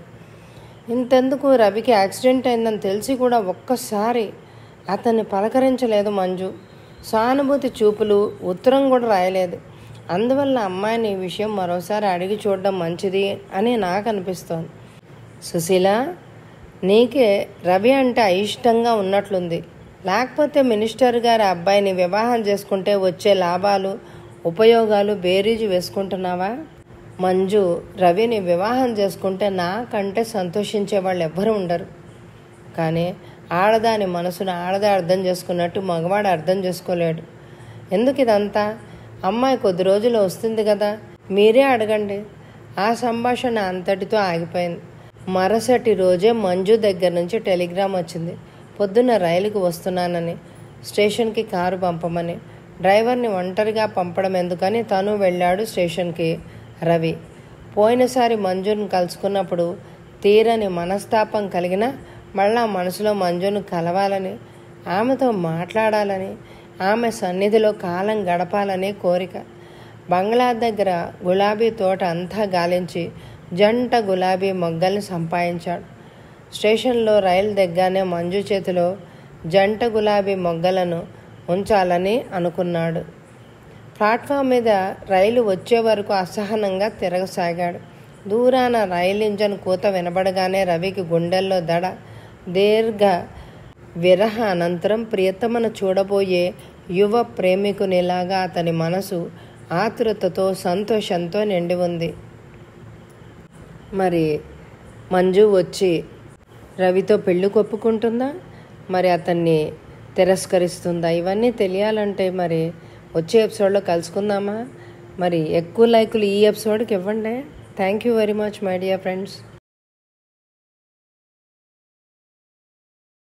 A: ఇంతెందుకు రవికి యాక్సిడెంట్ అయిందని తెలిసి కూడా ఒక్కసారి అతన్ని పలకరించలేదు మంజు సానుభూతి చూపులు ఉత్తరం కూడా రాయలేదు అందువల్ల అమ్మాయిని ఈ విషయం మరోసారి అడిగి చూడడం మంచిది అని నాకు అనిపిస్తోంది సుశీల నీకే రవి అంటే అయిష్టంగా ఉన్నట్లుంది లేకపోతే మినిస్టర్ గారి అబ్బాయిని వివాహం చేసుకుంటే వచ్చే లాభాలు ఉపయోగాలు బేరీజు వేసుకుంటున్నావా మంజు రవిని వివాహం చేసుకుంటే నాకంటే సంతోషించే వాళ్ళు ఎవ్వరూ ఉండరు కానీ ఆడదాని మనసును ఆడదా అర్థం చేసుకున్నట్టు మగవాడు అర్థం చేసుకోలేడు ఎందుకు ఇదంతా అమ్మాయి కొద్ది రోజులు వస్తుంది కదా మీరే అడగండి ఆ సంభాషణ అంతటితో ఆగిపోయింది మరుసటి రోజే మంజు దగ్గర నుంచి టెలిగ్రామ్ వచ్చింది పొద్దున్న రైలుకు వస్తున్నానని స్టేషన్కి కారు పంపమని డ్రైవర్ని ఒంటరిగా పంపడం ఎందుకని తను వెళ్ళాడు స్టేషన్కి రవి పోయినసారి మంజును కలుసుకున్నప్పుడు తీరని మనస్తాపం కలిగిన మళ్ళా మనసులో మంజును కలవాలని ఆమెతో మాట్లాడాలని ఆమె సన్నిధిలో కాలం గడపాలనే కోరిక బంగ్లా దగ్గర గులాబీ తోట అంతా గాలించి జంట గులాబీ మొగ్గల్ని సంపాదించాడు స్టేషన్లో రైలు దగ్గరనే మంజు చేతిలో జంట గులాబీ మొగ్గలను ఉంచాలని అనుకున్నాడు ప్లాట్ఫామ్ మీద రైలు వచ్చే వరకు అసహనంగా తిరగసాగాడు దూరాన రైలు ఇంజన్ కూత వినబడగానే రవికి గుండెల్లో దడ దీర్ఘ విరహ అనంతరం ప్రియతమను చూడబోయే యువ ప్రేమికునిలాగా అతని మనసు ఆతృతతో సంతోషంతో నిండి ఉంది మరి మంజు వచ్చి రవితో పెళ్ళి కొప్పుకుంటుందా మరి అతన్ని తిరస్కరిస్తుందా ఇవన్నీ తెలియాలంటే మరి వచ్చే ఎపిసోడ్లో కలుసుకుందామా మరి ఎక్కువ లైకులు ఈ ఎపిసోడ్కి ఇవ్వండి thank you very much my dear friends